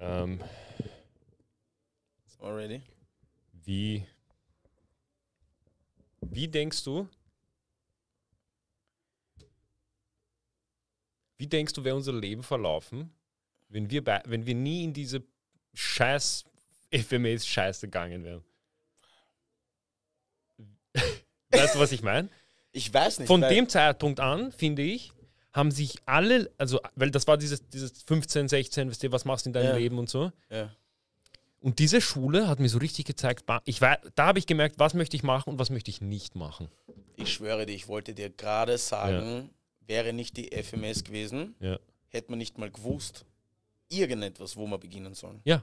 Ähm, Already. Wie, wie denkst du, wie denkst du, wäre unser Leben verlaufen, wenn wir, wenn wir nie in diese scheiß FMS-Scheiße gegangen wären? weißt du, was ich meine? Ich weiß nicht. Von dem Zeitpunkt an, finde ich, haben sich alle, also, weil das war dieses, dieses 15, 16, weißt du, was machst du in deinem ja. Leben und so. Ja. Und diese Schule hat mir so richtig gezeigt, ich war, da habe ich gemerkt, was möchte ich machen und was möchte ich nicht machen. Ich schwöre dir, ich wollte dir gerade sagen, ja. wäre nicht die FMS gewesen, ja. hätte man nicht mal gewusst, irgendetwas, wo man beginnen sollen. Ja.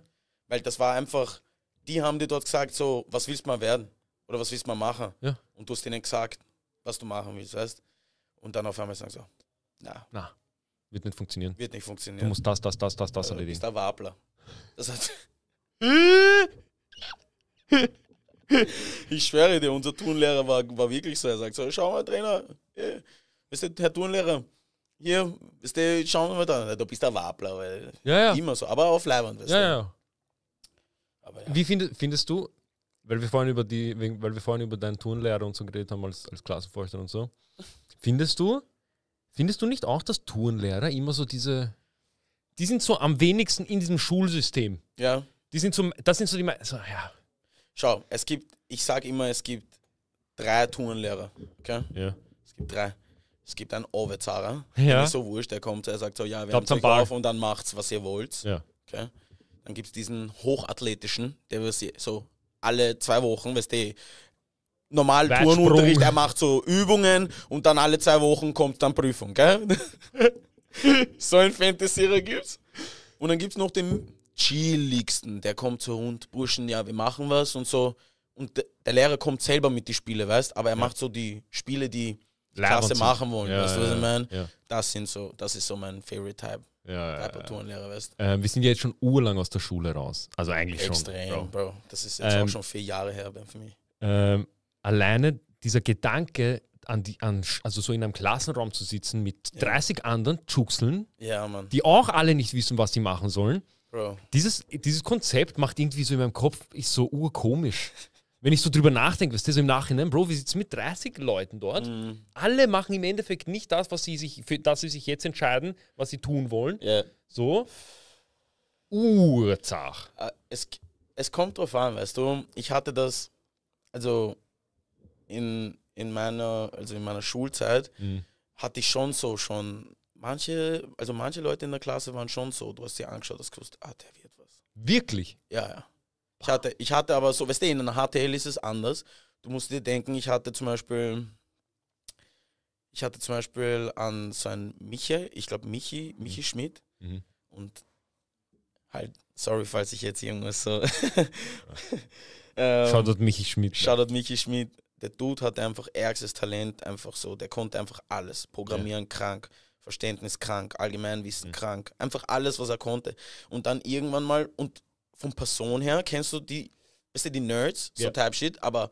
Weil das war einfach, die haben dir dort gesagt, so, was willst du mal werden? Oder was willst du mal machen? Ja. Und du hast ihnen gesagt, was du machen willst, weißt Und dann auf einmal sagen so, na. Na. Wird nicht funktionieren. Wird nicht funktionieren. Du musst das, das, das, das, das erledigen. Du bist ein Wabler. Das heißt. ich schwöre dir, unser Turnlehrer war, war wirklich so. Er sagt so: Schau mal, Trainer, äh, Herr Turnlehrer, hier, ist der, schauen wir mal da. Du bist ein Wabler, weil ja, ja. immer so, aber auf Leibwand. Ja, ja, aber, ja. Wie findest, findest du, weil wir vorhin über die, weil wir vorhin über deinen Turnlehrer und so geredet haben als, als Klassenvorstand und so, findest du, Findest du nicht auch, dass Tourenlehrer immer so diese. Die sind so am wenigsten in diesem Schulsystem. Ja. Die sind so, das sind so die meisten. ja. Schau, es gibt, ich sage immer, es gibt drei Tourenlehrer. Okay? Ja. Es gibt drei. Es gibt einen Overzahler, ja. ist so wurscht, der kommt, er sagt so, ja, wir haben euch auf und dann macht's, was ihr wollt. Ja. Okay? Dann gibt es diesen hochathletischen, der wir so alle zwei Wochen, weißt du, normal Weitsprung. Turnunterricht, er macht so Übungen und dann alle zwei Wochen kommt dann Prüfung, gell? so ein Fantasierer gibt's. Und dann gibt's noch den chilligsten, der kommt so und Burschen, ja, wir machen was und so. Und der Lehrer kommt selber mit die Spiele, weißt, aber er ja. macht so die Spiele, die die Klasse so. machen wollen, ja, weißt du, was ja, ich meine? Das sind so, das ist so mein Favorite Type. Ja, Repertoirenlehrer, weißt Ähm, wir sind ja jetzt schon urlang aus der Schule raus. Also eigentlich Extrem, schon. Extrem, Bro. Bro. Das ist jetzt ähm, auch schon vier Jahre her für mich. Ähm, alleine dieser Gedanke, an die, an, also so in einem Klassenraum zu sitzen mit 30 anderen Zuchseln, ja, die auch alle nicht wissen, was sie machen sollen. Bro. Dieses, dieses Konzept macht irgendwie so in meinem Kopf, ist so urkomisch. Wenn ich so drüber nachdenke, was ist das im Nachhinein, Bro, wir sitzen mit 30 Leuten dort. Mhm. Alle machen im Endeffekt nicht das, was sie sich, für das sie sich jetzt entscheiden, was sie tun wollen. Yeah. So. Urzach. Ah, es, es kommt drauf an, weißt du. Ich hatte das, also in, in meiner, also in meiner Schulzeit, mhm. hatte ich schon so schon manche, also manche Leute in der Klasse waren schon so, du hast sie angeschaut, hast gewusst, ah, der wird was. Wirklich? Ja, ja. Ich hatte, ich hatte aber so, weißt du, in einer HTL ist es anders. Du musst dir denken, ich hatte zum Beispiel, ich hatte zum Beispiel an so einen Michi, ich glaube Michi, Michi mhm. Schmidt mhm. und halt, sorry, falls ich jetzt irgendwas so. Ähm, ne? Shoutout Michi Schmidt. Shoutout Michi Schmidt der Dude hatte einfach ärgstes Talent, einfach so. Der konnte einfach alles. Programmieren ja. krank, Verständnis krank, Allgemeinwissen mhm. krank. Einfach alles, was er konnte. Und dann irgendwann mal, und von Person her, kennst du die, weißt du, die Nerds, so ja. Type Shit, aber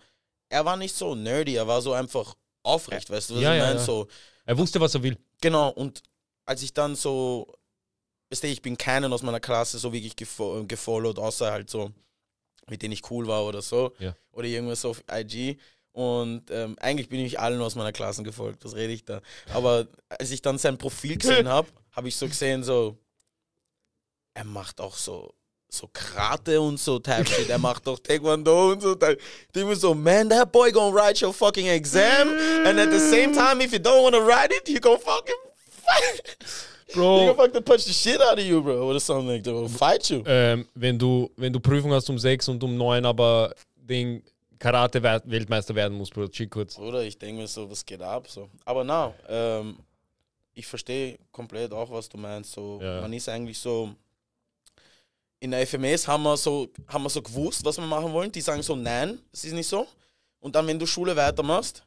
er war nicht so nerdy, er war so einfach aufrecht, weißt du, was ja, ich meine? So, er wusste, was er will. Genau, und als ich dann so, weißt du, ich bin keinen aus meiner Klasse so wirklich gefo gefollowt, außer halt so, mit denen ich cool war oder so, oder irgendwas auf IG und ähm, eigentlich bin ich allen aus meiner Klasse gefolgt, was rede ich da? Aber als ich dann sein Profil gesehen habe, habe ich so gesehen, so, er macht auch so, so Karate und so Type-Shit, er macht auch Taekwondo und so. Die were so, man, that boy gonna write your fucking exam and at the same time, if you don't wanna write it, you gonna fucking... fight. Bro. Digga, fucking punch the shit out of you, bro. Oder something like that. Or fight you. Ähm, wenn, du, wenn du Prüfung hast um 6 und um 9, aber Ding Karate-Weltmeister werden muss, Bruder. Chill kurz. Bruder, ich denke mir so, was geht ab? So. Aber na, ähm, ich verstehe komplett auch, was du meinst. So, ja. Man ist eigentlich so. In der FMS haben wir, so, haben wir so gewusst, was wir machen wollen. Die sagen so, nein, es ist nicht so. Und dann, wenn du Schule weitermachst,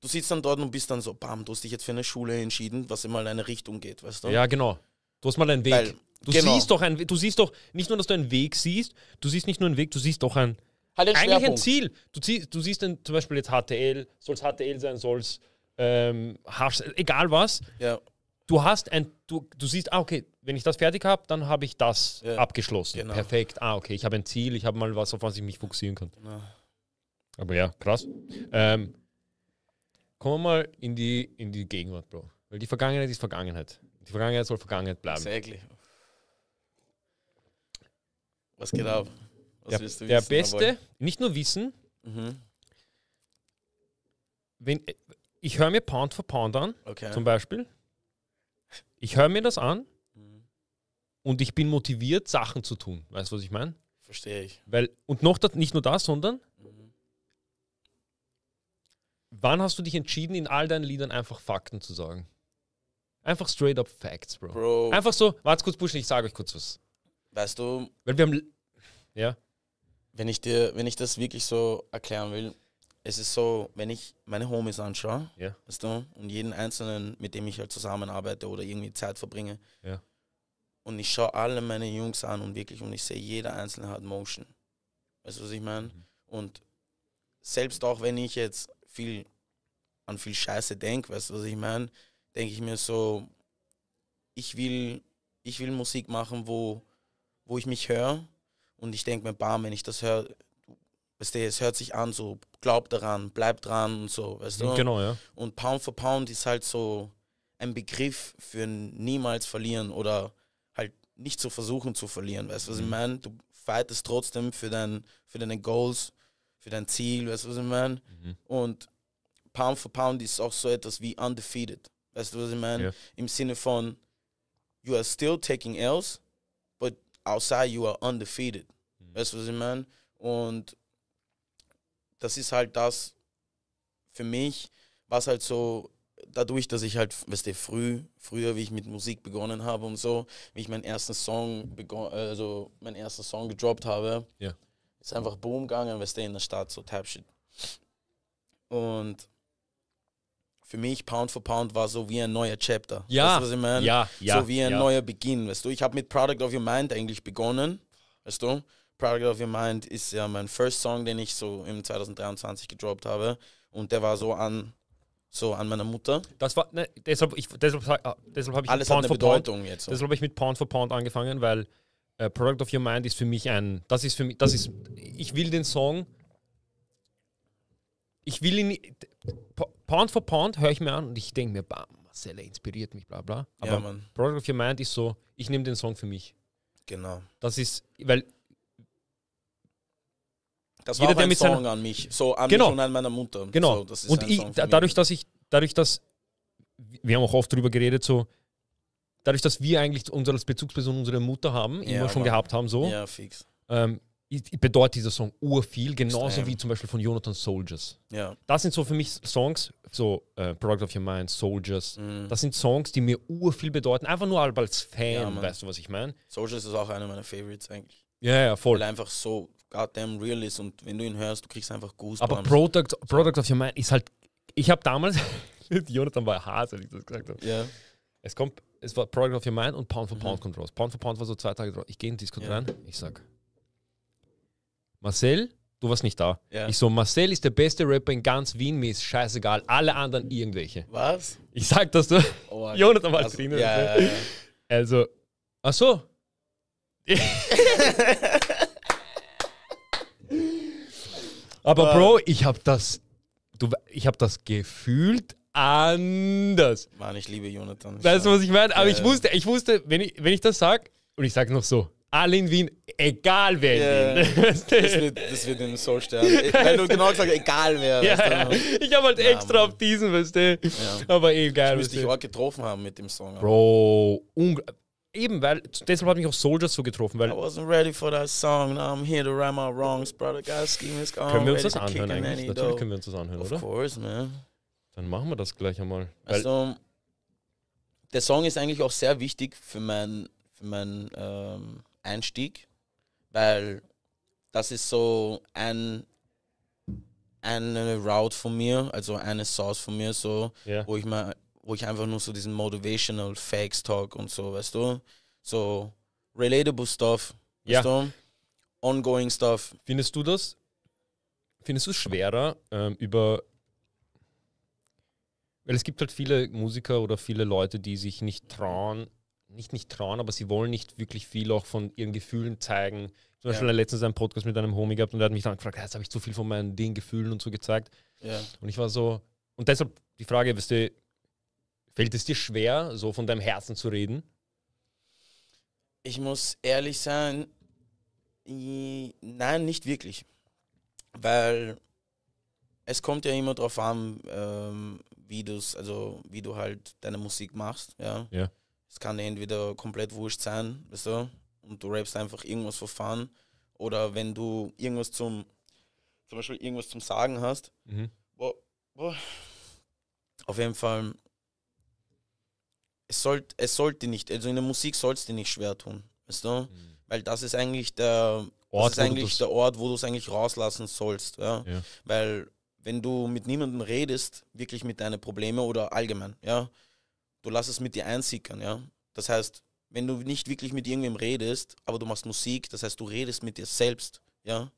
du sitzt dann dort und bist dann so, bam, du hast dich jetzt für eine Schule entschieden, was immer in eine Richtung geht, weißt du? Ja, genau. Du hast mal einen Weg. Weil, du, genau. siehst doch ein, du siehst doch nicht nur, dass du einen Weg siehst, du siehst nicht nur einen Weg, du siehst doch ein Halt den Eigentlich ein Ziel. Du, ziehst, du siehst dann zum Beispiel jetzt HTL, soll es HTL sein, soll es ähm, egal was. Ja. Du hast ein, du, du siehst, ah, okay, wenn ich das fertig habe, dann habe ich das ja. abgeschlossen. Genau. Perfekt. Ah, okay, ich habe ein Ziel, ich habe mal was, auf was ich mich fokussieren kann. Ja. Aber ja, krass. Ähm, kommen wir mal in die, in die Gegenwart, Bro. Weil die Vergangenheit ist Vergangenheit. Die Vergangenheit soll Vergangenheit bleiben. Exactly. Was geht ab? Was der, willst du wissen? Der Beste, aber? nicht nur Wissen, mhm. wenn, äh, ich höre mir Pound for Pound an, okay. zum Beispiel. Ich höre mir das an mhm. und ich bin motiviert, Sachen zu tun. Weißt du, was ich meine? Verstehe ich. Weil, und noch das, nicht nur das, sondern mhm. wann hast du dich entschieden, in all deinen Liedern einfach Fakten zu sagen? Einfach straight up Facts, Bro. Bro. Einfach so, warte kurz, Busch, ich sage euch kurz was. Weißt du. Weil wir haben. Ja wenn ich dir, wenn ich das wirklich so erklären will, es ist so, wenn ich meine Homies anschaue, yeah. weißt du, und jeden einzelnen, mit dem ich halt zusammenarbeite oder irgendwie Zeit verbringe, yeah. und ich schaue alle meine Jungs an und wirklich, und ich sehe, jeder einzelne hat Motion. Weißt du, was ich meine? Mhm. Und selbst auch wenn ich jetzt viel an viel Scheiße denke, weißt du, was ich meine, denke ich mir so, ich will, ich will Musik machen, wo, wo ich mich höre und ich denke mir, bam, wenn ich das höre, weißt du, es hört sich an, so glaub daran, bleib dran und so, weißt du? Genau, ja. Und Pound for Pound ist halt so ein Begriff für niemals verlieren oder halt nicht zu versuchen zu verlieren, weißt du, was mhm. ich meine? Du fightest trotzdem für, dein, für deine Goals, für dein Ziel, weißt du, was ich meine? Mhm. Und Pound for Pound ist auch so etwas wie undefeated, weißt du, was ich meine? Yeah. Im Sinne von, you are still taking L's, outside you are undefeated. Mhm. Weißt du, was ich meine? Und das ist halt das für mich, was halt so dadurch, dass ich halt, weißt du, früh, früher, wie ich mit Musik begonnen habe und so, wie ich meinen ersten Song also meinen ersten Song gedroppt habe, ja. ist einfach Boom gegangen, weißt du, in der Stadt, so Type Shit. Und für mich Pound for Pound war so wie ein neuer Chapter. Ja. Weißt du, was ich meine? Ja, ja. So wie ein ja. neuer Beginn, weißt du. Ich habe mit Product of Your Mind eigentlich begonnen, weißt du. Product of Your Mind ist ja mein First Song, den ich so im 2023 gedroppt habe. Und der war so an so an meiner Mutter. Das war ne, deshalb ich deshalb, ah, deshalb habe ich alles Pound hat eine Bedeutung Pound, jetzt. So. Deshalb habe ich mit Pound for Pound angefangen, weil äh, Product of Your Mind ist für mich ein das ist für mich das ist ich will den Song ich will ihn Pound for Pound höre ich mir an und ich denke mir, bam, Marcella inspiriert mich, bla bla. Aber ja, Product of Your Mind ist so, ich nehme den Song für mich. Genau. Das ist, weil. Das war jeder, war auch ein Song an mich, so an genau. mich und an meiner Mutter. Genau. So, das und ich, dadurch, dass ich, dadurch, dass, wir haben auch oft darüber geredet, so, dadurch, dass wir eigentlich unsere Bezugsperson unsere Mutter haben, ja, immer schon Mann. gehabt haben, so. Ja, fix. Ähm, bedeutet dieser Song urviel, genauso Stem. wie zum Beispiel von Jonathan Soldiers. Ja. Das sind so für mich Songs, so äh, Product of Your Mind, Soldiers. Mhm. Das sind Songs, die mir urviel bedeuten, einfach nur halt als Fan, ja, weißt du, was ich meine? Soldiers ist auch einer meiner Favorites eigentlich. Ja, ja, voll. Weil er einfach so goddamn real ist und wenn du ihn hörst, du kriegst einfach Goosebumps. Aber Product, Product of Your Mind ist halt, ich habe damals, Jonathan war hart, als ich das gesagt habe. Ja. Es kommt, es war Product of Your Mind und Pound for mhm. Pound mhm. kommt raus. Pound for Pound war so zwei Tage drauf. Ich gehe in Discord ja. rein, ich sag, Marcel, du warst nicht da. Ja. Ich so, Marcel ist der beste Rapper in ganz Wien, mir ist scheißegal, alle anderen irgendwelche. Was? Ich sag das du. Oh, Jonathan war also, drin. Ne? Ja, ja, also, ach so. Aber äh. Bro, ich habe das, du, ich habe das gefühlt anders. Mann, ich liebe Jonathan. Weißt du, was ich meine? Aber ich wusste, ich wusste, wenn ich, wenn ich das sag und ich sag noch so, alle in Wien, egal wer yeah. in Wien. das, wird, das wird im Soul sterben. Wenn du genau gesagt egal wer. Ja, also- ich habe halt ja, extra Mann. auf diesen, weißt du. Ja. Aber egal. Du müsste dich auch getroffen haben mit dem Song. Bro, unglaublich. Eben, weil deshalb hat mich auch Soldiers so getroffen, weil. I wasn't ready for that song, now I'm here to right my wrongs, brother. God's scheme is gone. Können wir uns das anhören eigentlich? Natürlich dope. können wir uns das anhören, of oder? Of course, man. Dann machen wir das gleich einmal. Also, der Song ist eigentlich auch sehr wichtig für mein, für mein ähm, Einstieg, weil das ist so ein, eine Route von mir, also eine Source von mir, so, yeah. wo ich mal, wo ich einfach nur so diesen Motivational Facts Talk und so, weißt du? So relatable stuff, weißt du? Ongoing stuff. Findest du das? Findest du es schwerer, ähm, über weil es gibt halt viele Musiker oder viele Leute, die sich nicht trauen, nicht nicht trauen, aber sie wollen nicht wirklich viel auch von ihren Gefühlen zeigen. Zum Beispiel ja. letztens einen Podcast mit einem Homie gehabt und er hat mich dann gefragt, jetzt habe ich zu viel von meinen den Gefühlen und so gezeigt. Ja. Und ich war so, und deshalb die Frage, weißt du, fällt es dir schwer, so von deinem Herzen zu reden? Ich muss ehrlich sein, nein, nicht wirklich. Weil es kommt ja immer drauf an, ähm, wie du also wie du halt deine Musik machst, ja. ja. Es kann entweder komplett wurscht sein, weißt du, und du rappst einfach irgendwas for fun. Oder wenn du irgendwas zum, zum Beispiel irgendwas zum Sagen hast. Mhm. Boah, boah. Auf jeden Fall, es, sollt, es sollte nicht, also in der Musik sollst du nicht schwer tun, weißt du? Mhm. Weil das ist eigentlich der Ort, das ist eigentlich der Ort, wo du es eigentlich rauslassen sollst. Ja? ja? Weil wenn du mit niemandem redest, wirklich mit deinen Problemen oder allgemein, ja, du lass es mit dir einsickern, ja. Das heißt, wenn du nicht wirklich mit irgendwem redest, aber du machst Musik, das heißt, du redest mit dir selbst, ja.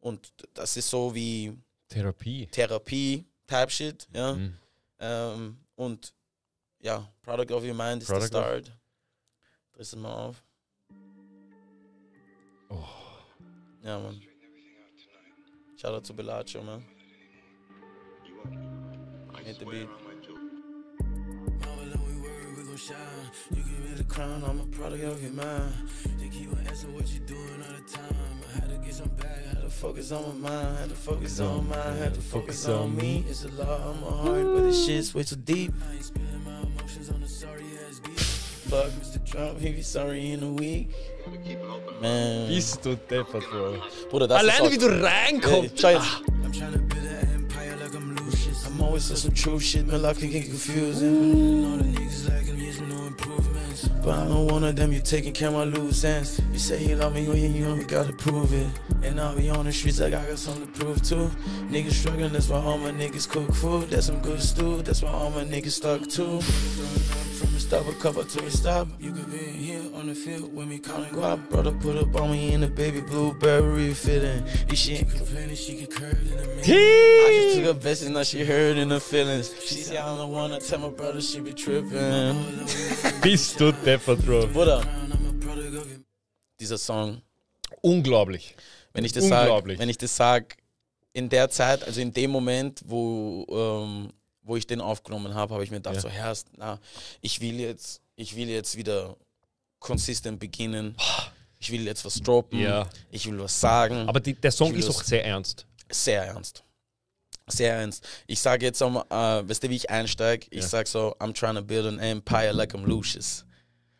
Und das ist so wie Therapie. Therapie, Type Shit, ja. Mhm. Ähm, und ja, Product of Your Mind ist der Start. Drehst es mal auf. Oh. Ja, man. Shout out to Bellagio, man. Hit the beat. and shine. You give me the crown, I'm a product of your mind. They keep on asking what you doing all the time. I had to get some back, had to focus on my mind, had to focus on had to focus on me. It's a lot on my heart, but this shit's way too deep. I ain't spilling my emotions on sorry ass beat. Fuck Mr. Trump, he be sorry in a week. Man. Bro. Ah. I'm trying to I'm always on some true shit, my life can get confusing. Mm. the niggas lacking, there's no improvements. But I don't want of them, you taking care of my loose ends. You say you love me, well, oh you know we gotta prove it. And I'll be on the streets like I got something to prove too. Niggas struggling, that's why all my niggas cook food. That's some good stew, that's why all my niggas stuck too. stop, a couple till you stop. You could be here on the field with me calling guap. Brother put up on me in the baby blueberry fitting. This shit ain't complaining, she can curve in a minute. I just took a best and now she heard in her feelings. She said, I don't wanna tell my brother she be tripping. Bist du deppert, Bro. Bruder, dieser Song. Unglaublich. Wenn ich das sage, wenn ich das sag, in der Zeit, also in dem Moment, wo ähm, wo ich den aufgenommen habe, habe ich mir gedacht, ja. so Herrst, na, ich will jetzt, ich will jetzt wieder konsistent beginnen. Ich will jetzt was droppen. Ja. Ich will was sagen. Aber die, der Song ist auch sehr ernst. Sehr ernst. Sehr ernst. Ich sage jetzt, um, uh, äh, weißt du, wie ich einsteige? Ich ja. sage so, I'm trying to build an empire like I'm Lucius.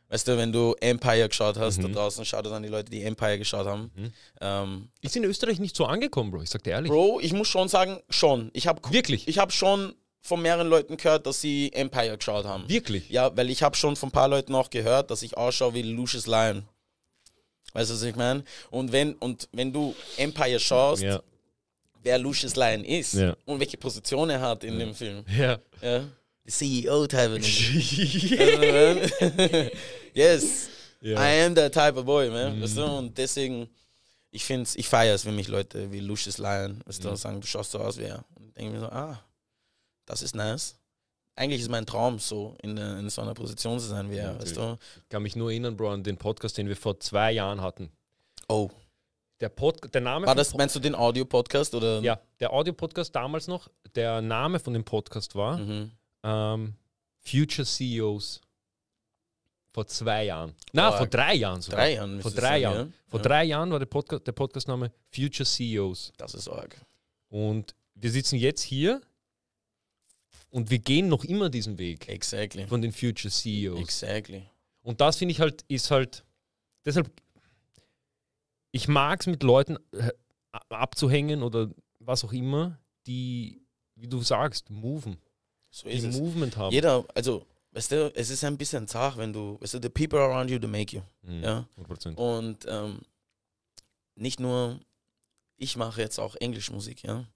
Weißt du, wenn du Empire geschaut hast mhm. da draußen, schaut dir an die Leute, die Empire geschaut haben. Mhm. Ähm, ist in Österreich nicht so angekommen, Bro, ich sag dir ehrlich. Bro, ich muss schon sagen, schon. Ich hab, Wirklich? Ich habe schon von mehreren Leuten gehört, dass sie Empire geschaut haben. Wirklich? Ja, weil ich habe schon von ein paar Leuten auch gehört, dass ich ausschaue wie Lucius Lyon. Weißt du, was ich meine? Und wenn, und wenn du Empire schaust, ja. wer Lucius Lyon ist ja. und welche Position er hat in ja. dem Film. Ja. CEO type of teilweise. yes. I am that type of boy, man. Mhm. Weißt du? Und deswegen, ich finde ich feiere es, wenn mich Leute wie Lucius Lyon, weißt du, sagen, du schaust so aus wie er. Und denke mir so, ah, das ist nice. Eigentlich ist mein Traum, so in, äh, in so einer Position zu sein wie er, ja, weißt du? Ich kann mich nur erinnern, Bro, an den Podcast, den wir vor zwei Jahren hatten. Oh. Der, Pod der Name. War das, meinst du den Audio-Podcast? oder? Ja, der Audio-Podcast damals noch. Der Name von dem Podcast war mhm. ähm, Future CEOs. Vor zwei Jahren. Na, oh, vor drei Jahren sogar. Drei Jahren. Vor drei Jahren. ja? Vor ja. drei Jahren war der, Podca der Podcastname Future CEOs. Das ist arg. Und wir sitzen jetzt hier und wir gehen noch immer diesen Weg. Exactly. Von den Future CEOs. Exactly. Und das finde ich halt, ist halt, deshalb, ich mag es mit Leuten äh, abzuhängen oder was auch immer, die, wie du sagst, moven. So die Movement haben. Jeder, also, weißt du, es ist ein bisschen zart, wenn du, weißt du, the people around you, they make you. Mhm. ja? 100%. Und ähm, nicht nur ich mache jetzt auch Englischmusik, ja.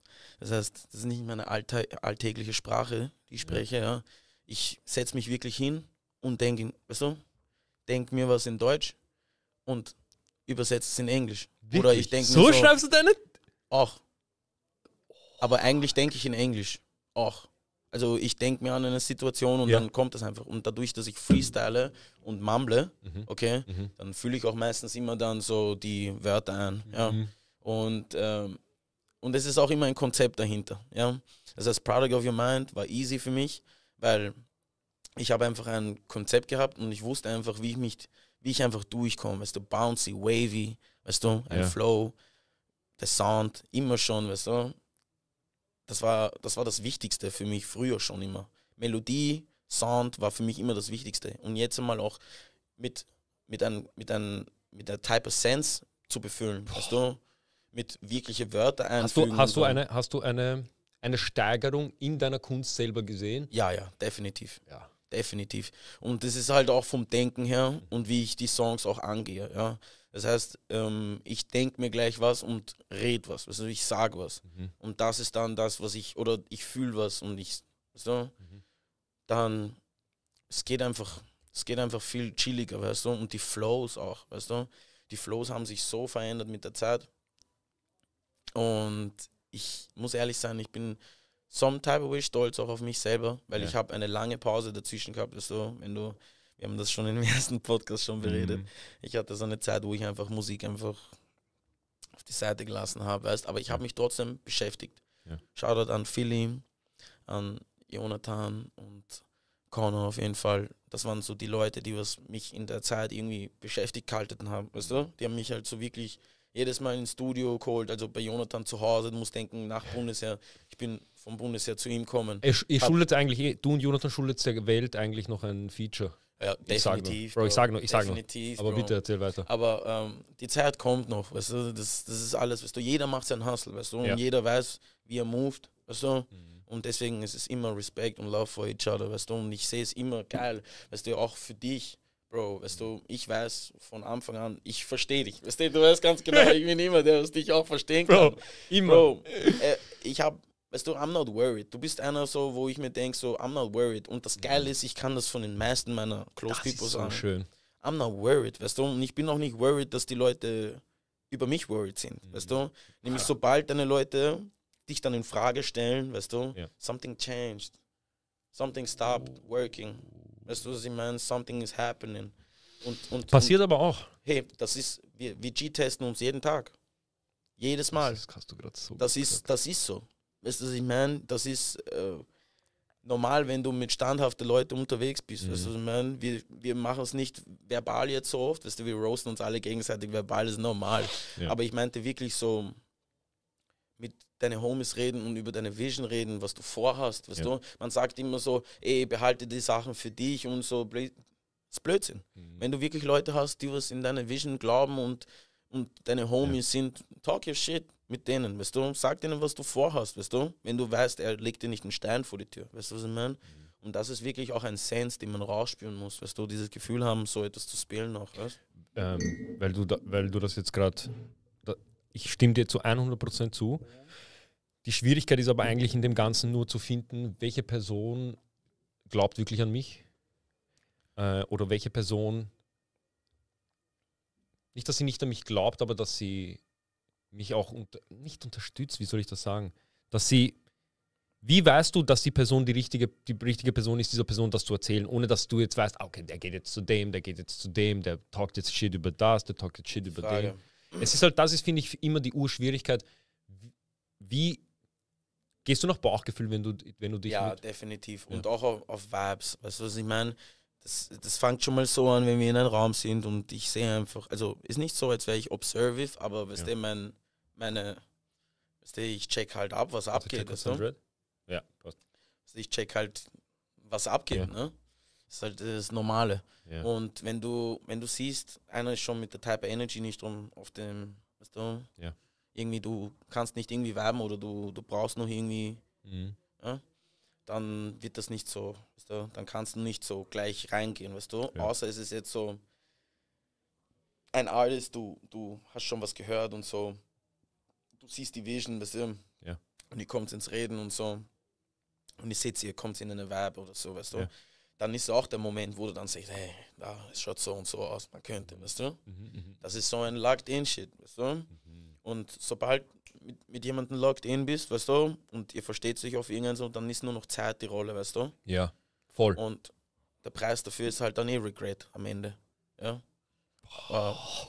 Das heißt, das ist nicht meine alltägliche Sprache, die ich spreche, ja. Ich setze mich wirklich hin und denke, weißt du, denke mir was in Deutsch und übersetze es in Englisch. Wirklich? Oder ich denke so, so schreibst du deine? Auch. Aber eigentlich denke ich in Englisch. Auch. Also ich denke mir an eine Situation und ja. dann kommt das einfach. Und dadurch, dass ich freestyle und mumble, mhm. okay, mhm. dann fühle ich auch meistens immer dann so die Wörter ein. Ja. Mhm. Und, ähm, und es ist auch immer ein Konzept dahinter. Ja? Das heißt, Product of Your Mind war easy für mich, weil ich habe einfach ein Konzept gehabt und ich wusste einfach, wie ich mich, wie ich einfach durchkomme. Weißt du, bouncy, wavy, weißt du, ein ja. Flow, der Sound, immer schon, weißt du. Das war, das war das Wichtigste für mich früher schon immer. Melodie, Sound war für mich immer das Wichtigste. Und jetzt einmal auch mit, mit, ein, mit, ein, mit der Type of Sense zu befüllen, Boah. weißt du mit wirkliche Wörter einfügen. Hast du, hast du, eine, hast du eine, eine Steigerung in deiner Kunst selber gesehen? Ja, ja, definitiv. Ja. Definitiv. Und das ist halt auch vom Denken her und wie ich die Songs auch angehe. Ja. Das heißt, ähm, ich denke mir gleich was und red was. Also ich sage was. Mhm. Und das ist dann das, was ich, oder ich fühle was und ich so. Mhm. Dann es geht einfach, es geht einfach viel chilliger, weißt du? Und die Flows auch, weißt du? Die Flows haben sich so verändert mit der Zeit. Und ich muss ehrlich sein, ich bin some type of way stolz auch auf mich selber, weil ja. ich habe eine lange Pause dazwischen gehabt. Also, wenn du, wir haben das schon im ersten Podcast schon beredet. Mhm. Ich hatte so eine Zeit, wo ich einfach Musik einfach auf die Seite gelassen habe, weißt aber ich habe mich trotzdem beschäftigt. Ja. Shoutout an Philly, an Jonathan und Connor auf jeden Fall. Das waren so die Leute, die was mich in der Zeit irgendwie beschäftigt gehalten haben, weißt du? Die haben mich halt so wirklich jedes Mal ins Studio geholt, also bei Jonathan zu Hause, du musst denken, nach Bundesheer, ich bin vom Bundesheer zu ihm kommen. ich ihr schuldet eigentlich, eh, du und Jonathan schuldet der Welt eigentlich noch ein Feature. Ja, ich definitiv. Sag Bro, ich sage noch, ich sag noch. Aber Bro. bitte erzähl weiter. Aber ähm, die Zeit kommt noch, weißt du, das, das ist alles, weißt du, jeder macht seinen Hustle, weißt du, und ja. jeder weiß, wie er moved, weißt du. Mhm. Und deswegen ist es immer Respect und Love for each other, weißt du, und ich sehe es immer geil, weißt du, auch für dich, Bro, weißt du, ich weiß von Anfang an, ich verstehe dich. Weißt du, du weißt ganz genau, ich bin immer der, der dich auch verstehen Bro, kann. Immer. Bro, äh, ich habe, weißt du, I'm not worried. Du bist einer so, wo ich mir denke, so, I'm not worried. Und das Geile ist, ich kann das von den meisten meiner Close das People ist so schön. I'm not worried, weißt du, und ich bin auch nicht worried, dass die Leute über mich worried sind, mhm. weißt du. Nämlich ja. sobald deine Leute dich dann in Frage stellen, weißt du, ja. something changed, something stopped oh. working. Weißt du, was ich meine? Something is happening. Und, und, Passiert und, aber auch. Hey, das ist, wir, wir G-testen uns jeden Tag. Jedes Mal. Das hast du gerade so das ist, das ist so. Weißt du, was ich meine? Das ist äh, normal, wenn du mit standhaften Leuten unterwegs bist. Mhm. Weißt du, was ich meine? Wir, wir machen es nicht verbal jetzt so oft. Weißt du, wir roasten uns alle gegenseitig verbal, das ist normal. Ja. Aber ich meinte wirklich so mit deine Homies reden und über deine Vision reden, was du vorhast, weißt ja. du? Man sagt immer so, ey, behalte die Sachen für dich und so. Das ist Blödsinn. Mhm. Wenn du wirklich Leute hast, die was in deine Vision glauben und, und deine Homies ja. sind, talk your shit mit denen, weißt du? Sag denen, was du vorhast, weißt du? Wenn du weißt, er legt dir nicht einen Stein vor die Tür, weißt du, was ich meine? Mhm. Und das ist wirklich auch ein Sense, den man rausspüren muss, weißt du, dieses Gefühl haben, so etwas zu spielen auch, weißt ähm, weil, du da, weil du das jetzt gerade, ich stimme dir zu 100% zu. Ja die Schwierigkeit ist aber mhm. eigentlich in dem Ganzen nur zu finden, welche Person glaubt wirklich an mich äh, oder welche Person, nicht, dass sie nicht an mich glaubt, aber dass sie mich auch unter, nicht unterstützt, wie soll ich das sagen, dass sie, wie weißt du, dass die Person die richtige, die richtige Person ist, dieser Person das zu erzählen, ohne dass du jetzt weißt, ah, okay, der geht jetzt zu dem, der geht jetzt zu dem, der talkt jetzt Shit über das, der talkt jetzt Shit über Frage. den. Es ist halt, das ist, finde ich, immer die Urschwierigkeit, wie Gehst du nach Bauchgefühl, wenn du, wenn du dich. Ja, definitiv. Und auch auf, auf, Vibes. Weißt du, was ich meine? Das, das fängt schon mal so an, wenn wir in einem Raum sind und ich sehe einfach, also ist nicht so, als wäre ich observive, aber weißt ja. du, mein, meine, weißt du, ich check halt ab, was also abgeht. Weißt Ja, passt. Also ich check halt, was abgeht, ja. ne? Das ist halt das Normale. Ja. Und wenn du, wenn du siehst, einer ist schon mit der Type Energy nicht drum auf dem, weißt du, ja irgendwie du kannst nicht irgendwie werben oder du, du brauchst noch irgendwie, mhm. ja, dann wird das nicht so, weißt du, dann kannst du nicht so gleich reingehen, weißt du? Ja. Außer es ist jetzt so ein Artist, du, du hast schon was gehört und so, du siehst die Vision, weißt du? Ja. Und die kommt ins Reden und so. Und ich sehe ihr kommt in eine Verb oder so, weißt du? Dann ist auch der Moment, wo du dann sagst, hey, da, es schaut so und so aus, man könnte, weißt du? Mhm, mhm. das ist so ein Locked-In-Shit, weißt du? Mhm. Und sobald mit, mit jemandem locked in bist, weißt du, und ihr versteht sich auf irgendeinen so, dann ist nur noch Zeit die Rolle, weißt du? Ja, voll. Und der Preis dafür ist halt dann eh Regret am Ende. Ja. Wow.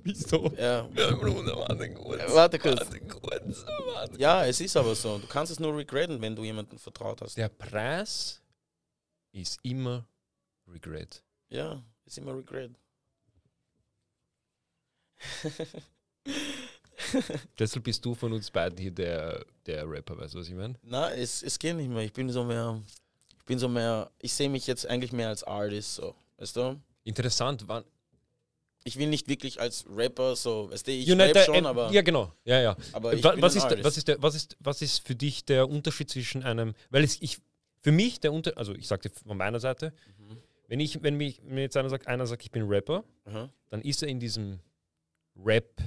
Bist du? Ja. Warte Warte kurz. Ja, es ist aber so. Du kannst es nur regretten, wenn du jemanden vertraut hast. Der Preis ist immer Regret. Ja, ist immer Regret. Deshalb bist du von uns beiden hier der, der Rapper, weißt du, was ich meine? Nein, es, es geht nicht mehr. Ich bin so mehr, ich bin so mehr, ich sehe mich jetzt eigentlich mehr als Artist, so, weißt du? Interessant, wann. Ich will nicht wirklich als Rapper so, weißt du, ich you rap der, schon, äh, aber. Ja, genau. Ja, ja. Aber ich was, bin ist, Artist. was, ist der, was, ist, was ist für dich der Unterschied zwischen einem, weil es, ich, für mich der Unterschied, also ich sagte von meiner Seite, mhm. wenn ich, wenn mich, wenn jetzt einer sagt, einer sagt, ich bin Rapper, mhm. dann ist er in diesem Rap-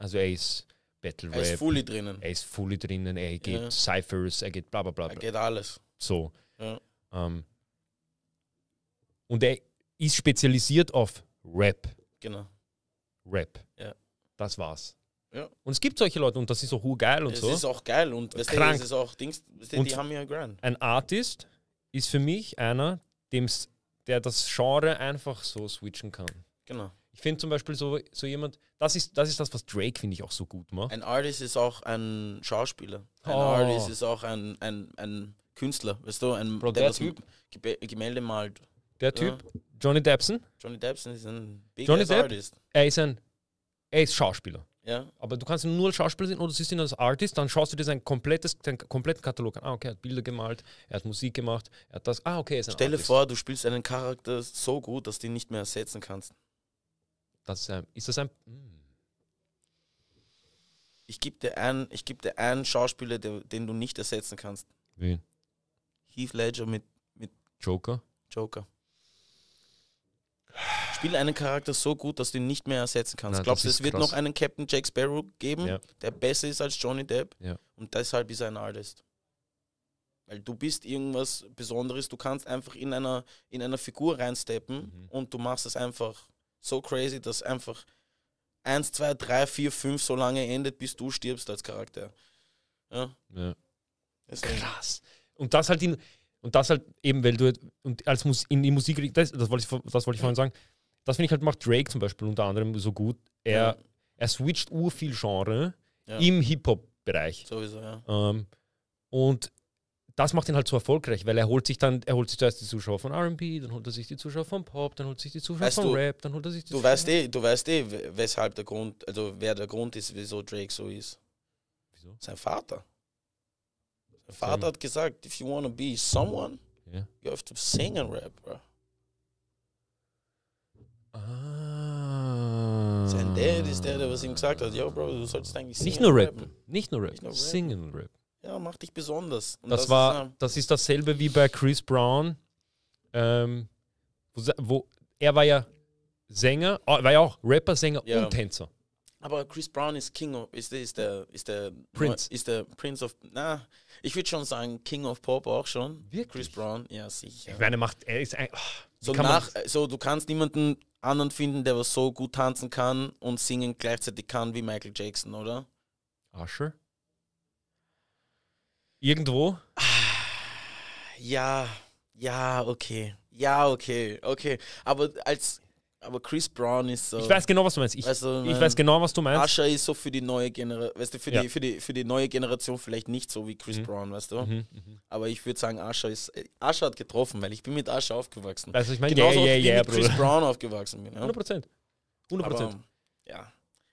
also er ist Battle Rap. Er ist fully drinnen. Er ist fully drinnen, er geht ja. Cyphers, er geht bla bla bla. Er geht alles. So. Ja. Ähm, und er ist spezialisiert auf Rap. Genau. Rap. Ja. Das war's. Ja. Und es gibt solche Leute und das ist auch geil und das so. Das ist auch geil und weißt Krank. Du, ist auch Dings, weißt du, die haben ja Grand. Ein Artist ist für mich einer, dem's, der das Genre einfach so switchen kann. Genau. Ich finde zum Beispiel so, so jemand, das ist, das ist das, was Drake, finde ich, auch so gut macht. Ein Artist ist auch ein Schauspieler. Ein oh. Artist ist auch ein, ein, ein Künstler, weißt du, ein Bro, der, der Typ. Geb Gemälde malt. Der Typ, ja. Johnny Debson. Johnny Debson ist ein big Johnny Depp, Artist. Er ist ein er ist Schauspieler. Ja. Aber du kannst ihn nur als Schauspieler sehen oder siehst ihn als Artist, dann schaust du dir seinen, komplettes, seinen kompletten Katalog an. Ah, okay, er hat Bilder gemalt, er hat Musik gemacht, er hat das. Ah, okay, er ist ein Stell dir vor, du spielst einen Charakter so gut, dass du ihn nicht mehr ersetzen kannst das, äh, ist das ein. Hm. Ich gebe dir, einen, geb dir einen Schauspieler, den, den du nicht ersetzen kannst. Wen? Heath Ledger mit, mit Joker. Joker. Spiel einen Charakter so gut, dass du ihn nicht mehr ersetzen kannst. Nein, Glaubst du, es wird krass. noch einen Captain Jack Sparrow geben, ja. der besser ist als Johnny Depp? Ja. Und deshalb ist er ein Artist. Weil du bist irgendwas Besonderes, du kannst einfach in einer, in einer Figur reinsteppen mhm. und du machst es einfach so crazy, dass einfach 1, 2, 3, 4, 5 so lange endet, bis du stirbst als Charakter. Ja. ja. Krass. Und das halt in, und das halt eben, weil du halt, und als Mus in die Musik, das, das wollte ich, das wollte ich vorhin sagen, das finde ich halt macht Drake zum Beispiel unter anderem so gut. Er, ja. er switcht ur viel Genre ja. im Hip-Hop-Bereich. Sowieso, ja. Ähm, und das macht ihn halt so erfolgreich, weil er holt sich dann, er holt sich zuerst die Zuschauer von RB, dann holt er sich die Zuschauer von Pop, dann holt sich die Zuschauer weißt von du, Rap, dann holt er sich die Du Zuschauer weißt eh, du weißt eh, weshalb der Grund, also wer der Grund ist, wieso Drake so ist. Wieso? Sein Vater. Sein Vater hat gesagt, if you want to be someone, yeah. you have to sing and rap, bro. Ah. Sein Dad ist der, der was ihm gesagt hat, yo, Bro, du sollst eigentlich singen. Nicht nur rappen, rappen. Nicht, nur rappen. nicht nur rappen, singen und rappen ja, mach dich besonders. Und das, das war, ist, das ist dasselbe wie bei Chris Brown, ähm, wo, wo, er war ja Sänger, ah, war ja auch Rapper, Sänger ja. und Tänzer. Aber Chris Brown ist King of, ist, ist der, ist der Prince, ist der Prince of, na, ich würde schon sagen King of Pop auch schon. Wirklich? Chris Brown, ja sicher. Ich meine, macht, er ist ein, oh, so nach, so du kannst niemanden anderen finden, der was so gut tanzen kann und singen gleichzeitig kann wie Michael Jackson, oder? Usher? Irgendwo? Ja, ja, okay. Ja, okay, okay. Aber als aber Chris Brown ist so. Ich weiß genau, was du meinst. Ich, weißt du, ich weiß genau, was du meinst. Asher ist so für die neue Generation, weißt du, für, ja. die, für, die, für die neue Generation vielleicht nicht so wie Chris mhm. Brown, weißt du? Mhm, mhm. Aber ich würde sagen, Asher ist. Asher äh, hat getroffen, weil ich bin mit Asher aufgewachsen. Also ich meine, Genauso yeah, yeah, yeah, yeah, mit Chris Brown aufgewachsen bin. Ja? 100 Prozent. 100 Prozent. Ja.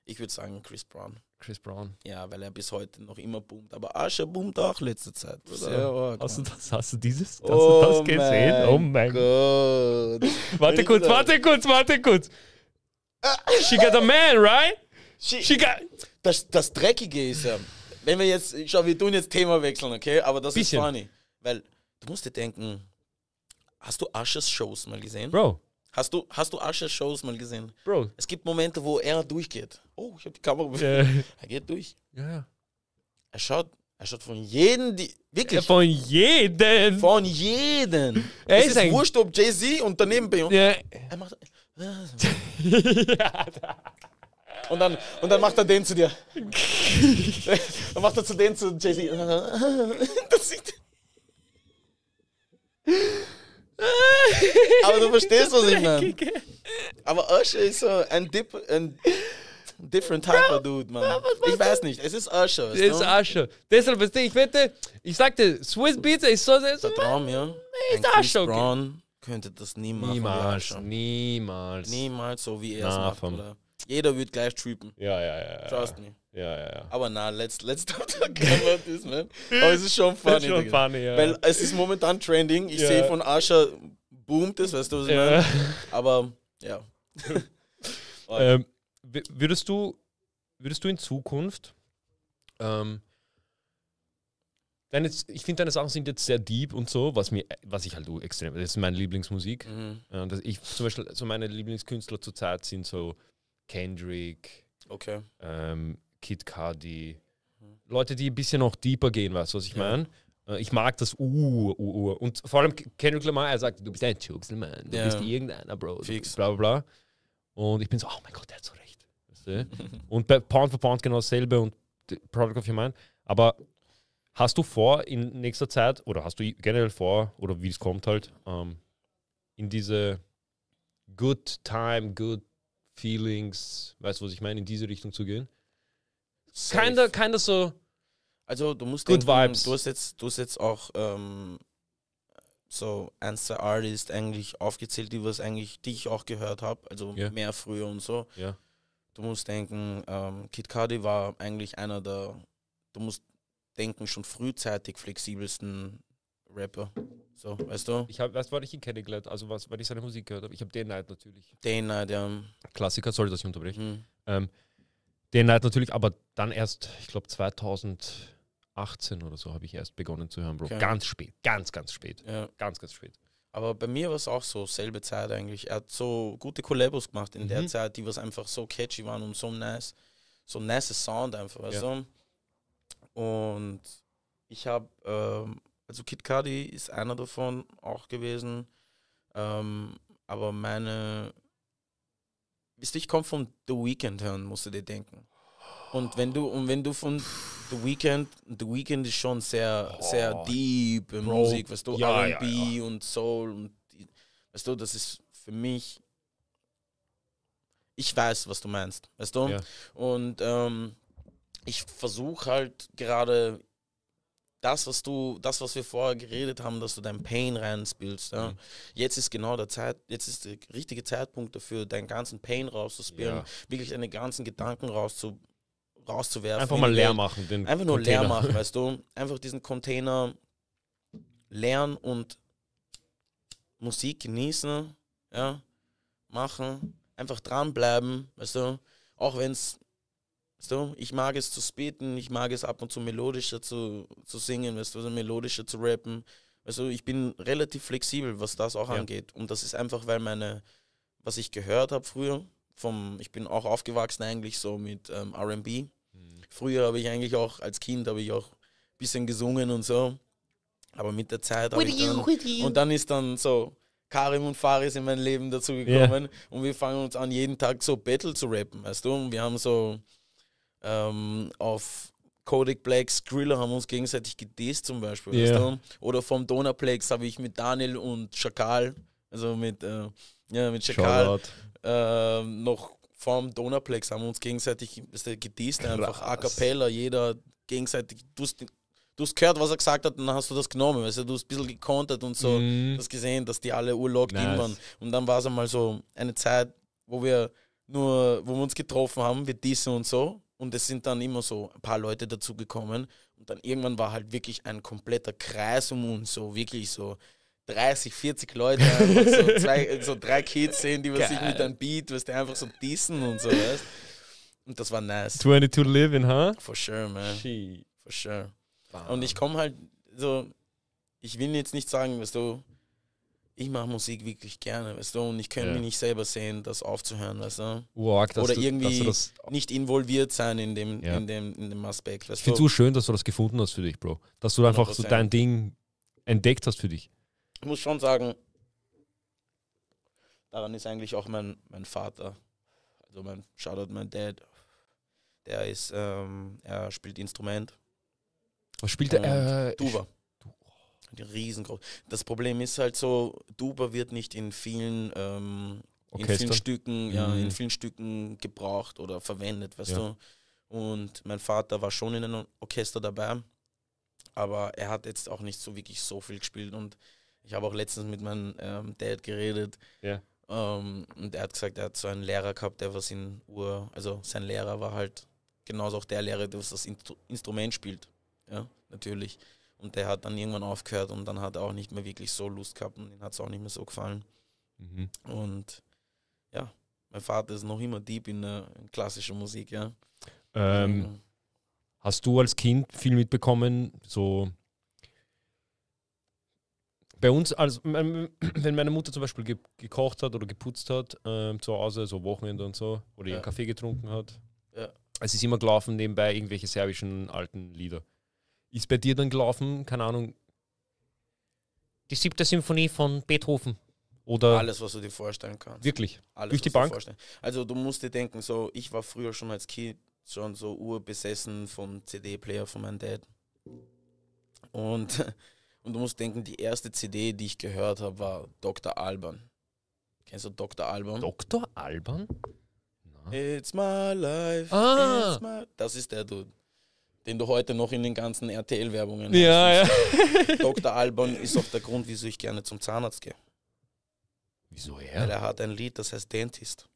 Ich würde sagen Chris Brown. Chris Brown. Ja, weil er bis heute noch immer boomt. Aber Asher boomt auch letzte Zeit. Sehr arg, hast, du das, hast du dieses hast oh du das gesehen? Mein oh mein Gott. warte kurz, warte kurz, warte kurz. She got a man, right? She, She got... Das, das Dreckige ist ja, wenn wir jetzt, schau, wir tun jetzt Thema wechseln, okay? Aber das Bisschen. ist funny. Weil du musst dir denken, hast du Ashers Shows mal gesehen? Bro, Hast du, hast du Ushers Shows mal gesehen? Bro. Es gibt Momente, wo er durchgeht. Oh, ich habe die Kamera bewegt. Yeah. Er geht durch. Ja, ja. Er schaut, er schaut von jedem, die, wirklich. Von jedem. Von jedem. Er es ist, ein wurscht, ob Jay-Z und daneben bin. Ja. Er macht. und dann, und dann macht er den zu dir. dann macht er zu den zu Jay-Z. das sieht. Aber du verstehst, was ich meine. Aber Usher ist so ein, dip, ein different type Bro, of dude, man. ich weiß nicht, es ist Usher. Es ist no? Usher. Deshalb, ich wette, ich sagte, Swiss Pizza ist so... Der Traum, ja. Ist ein Usher, okay. könnte das nie machen. Niemals, niemals. Niemals so, wie er es macht. Jeder wird gleich trippen. Ja, ja, ja. Trust ja. me. Ja, ja, ja. Aber na, let's, let's talk about this, man. Aber es ist schon funny. Ist schon funny ja. Weil es ist momentan trending. Ich ja. sehe von Asha boomt es, weißt du, was ich ja. meine? Aber ja. ähm, würdest, du, würdest du in Zukunft ähm, deine, ich finde, deine Sachen sind jetzt sehr deep und so, was mir, was ich halt extrem, das ist meine Lieblingsmusik. Mhm. Äh, ich zum Beispiel, so meine Lieblingskünstler zurzeit sind so Kendrick, okay. Ähm, Kid Cudi, Leute, die ein bisschen noch deeper gehen, weißt du, was ich ja. meine? Äh, ich mag das uh, uh, uh. Und vor allem Kendrick Lamar, er sagt, du bist ein Jokesmann, du ja. bist irgendeiner, Bro. Fix. Bla, bla, bla. Und ich bin so, oh mein Gott, der hat so recht. Weißt du? und bei Pound for Pound genau dasselbe und Product of Your Mind. Aber hast du vor, in nächster Zeit, oder hast du generell vor, oder wie es kommt halt, ähm, in diese Good Time, Good Feelings, weißt du, was ich meine, in diese Richtung zu gehen? Keine, keine so. Also du musst Good denken, Vibes. Du hast jetzt, du hast jetzt auch ähm, so ein, Artist eigentlich aufgezählt, die was eigentlich, dich auch gehört habe, also yeah. mehr früher und so. Yeah. Du musst denken, ähm, Kid Cudi war eigentlich einer der, du musst denken, schon frühzeitig flexibelsten Rapper. So, weißt du? Ich habe, weißt du, ich ihn kennengelernt also was, weil ich seine Musik gehört habe? Ich habe Day Night natürlich. Day Night, ja. Klassiker, sorry, dass ich unterbreche. Mhm. Ähm, den halt natürlich, aber dann erst, ich glaube 2018 oder so habe ich erst begonnen zu hören, Bro. Okay. Ganz spät, ganz, ganz spät. Ja. Ganz, ganz spät. Aber bei mir war es auch so, selbe Zeit eigentlich. Er hat so gute Collabos gemacht in mhm. der Zeit, die was einfach so catchy waren und so nice, so nice Sound einfach, ja. du? Und ich habe, ähm, also Kid Cudi ist einer davon auch gewesen, ähm, aber meine Wisst ihr, ich komme von The Weekend hören, musst du dir denken. Und wenn du, und wenn du von The Weekend, The Weekend ist schon sehr, oh, sehr deep Bro. Musik, weißt du, ja, RB ja, ja. und Soul und weißt du, das ist für mich. Ich weiß, was du meinst, weißt du? Und ähm, ich versuche halt gerade das, was du, das, was wir vorher geredet haben, dass du dein Pain reinspielst. Ja? Mhm. Jetzt ist genau der Zeit, jetzt ist der richtige Zeitpunkt dafür, deinen ganzen Pain rauszuspielen, ja. wirklich deine ganzen Gedanken rauszu, rauszuwerfen. Einfach mal leer machen, den Einfach nur Container. leer machen, weißt du? Einfach diesen Container lernen und Musik genießen, ja, machen, einfach dranbleiben, weißt du? Auch wenn es Weißt du, ich mag es zu spitten, ich mag es ab und zu melodischer zu, zu singen, weißt du, also melodischer zu rappen. Also ich bin relativ flexibel, was das auch ja. angeht. Und das ist einfach, weil meine, was ich gehört habe früher, vom, ich bin auch aufgewachsen eigentlich so mit ähm, RB. Mhm. Früher habe ich eigentlich auch, als Kind habe ich auch ein bisschen gesungen und so. Aber mit der Zeit habe ich dann, you, Und dann ist dann so, Karim und Faris in mein Leben dazu gekommen yeah. und wir fangen uns an, jeden Tag so Battle zu rappen, weißt du? Und wir haben so ähm, auf Codec Blacks Griller haben uns gegenseitig gedisst zum Beispiel. Yeah. Weißt du? Oder vom Donaplex habe ich mit Daniel und Schakal, also mit, äh, ja, mit Schakal, äh, noch vom Donaplex haben wir uns gegenseitig gedisst, einfach a cappella, jeder gegenseitig. Du hast, du hast gehört, was er gesagt hat, und dann hast du das genommen. Weißt du, du hast ein bisschen gekontert und so, mm. hast gesehen, dass die alle urlocked nice. waren. Und dann war es einmal so eine Zeit, wo wir nur, wo wir uns getroffen haben, wir dissen und so. Und es sind dann immer so ein paar Leute dazugekommen. Und dann irgendwann war halt wirklich ein kompletter Kreis um uns, so wirklich so 30, 40 Leute, so, zwei, so, drei Kids sehen, die was sich mit einem Beat, was die einfach so dissen und so, weißt Und das war nice. 22 Living, huh? For sure, man. She. For sure. Wow. Und ich komme halt so, ich will jetzt nicht sagen, was weißt du, ich mache Musik wirklich gerne, weißt du, und ich könnte ja. mich nicht selber sehen, das aufzuhören, weißt du. Uarg, Oder du, irgendwie nicht involviert sein in dem, ja. in dem, in dem Aspekt. Weißt ich finde es so schön, dass du das gefunden hast für dich, Bro. Dass du 100%. einfach so dein Ding entdeckt hast für dich. Ich muss schon sagen, daran ist eigentlich auch mein, mein Vater, also mein Shoutout, mein Dad, der ist, ähm, er spielt Instrument. Was spielt er? Äh, Tuba. Riesengroß. Das Problem ist halt so, Duba wird nicht in vielen, ähm, in vielen Stücken, mhm. ja, in vielen Stücken gebraucht oder verwendet, weißt ja. du. Und mein Vater war schon in einem Orchester dabei, aber er hat jetzt auch nicht so wirklich so viel gespielt. Und ich habe auch letztens mit meinem ähm, Dad geredet. Ja. Ähm, und er hat gesagt, er hat so einen Lehrer gehabt, der was in Uhr, also sein Lehrer war halt genauso auch der Lehrer, der was das Instru Instrument spielt. Ja, natürlich. Und der hat dann irgendwann aufgehört und dann hat er auch nicht mehr wirklich so Lust gehabt und ihm hat es auch nicht mehr so gefallen. Mhm. Und ja, mein Vater ist noch immer deep in, in klassischer Musik, ja. ähm, also hast du als Kind viel mitbekommen, so bei uns, also wenn meine Mutter zum Beispiel ge gekocht hat oder geputzt hat äh, zu Hause, so Wochenende und so, oder ja. ihren Kaffee getrunken hat, ja. es ist immer gelaufen nebenbei irgendwelche serbischen alten Lieder. Ist bei dir dann gelaufen, keine Ahnung. Die siebte Symphonie von Beethoven. Oder alles, was du dir vorstellen kannst. Wirklich. Alles, Durch die Bank. Du also du musst dir denken, so ich war früher schon als Kind schon so urbesessen vom CD-Player von meinem Dad. Und, und du musst denken, die erste CD, die ich gehört habe, war Dr. Alban. Kennst du Dr. Alban? Dr. Alban? It's my life. Ah. It's my das ist der Dude den du heute noch in den ganzen RTL-Werbungen ja, hast. Ja. Dr. Alban ist auch der Grund, wieso ich gerne zum Zahnarzt gehe. Wieso er? Weil er hat ein Lied, das heißt Dentist.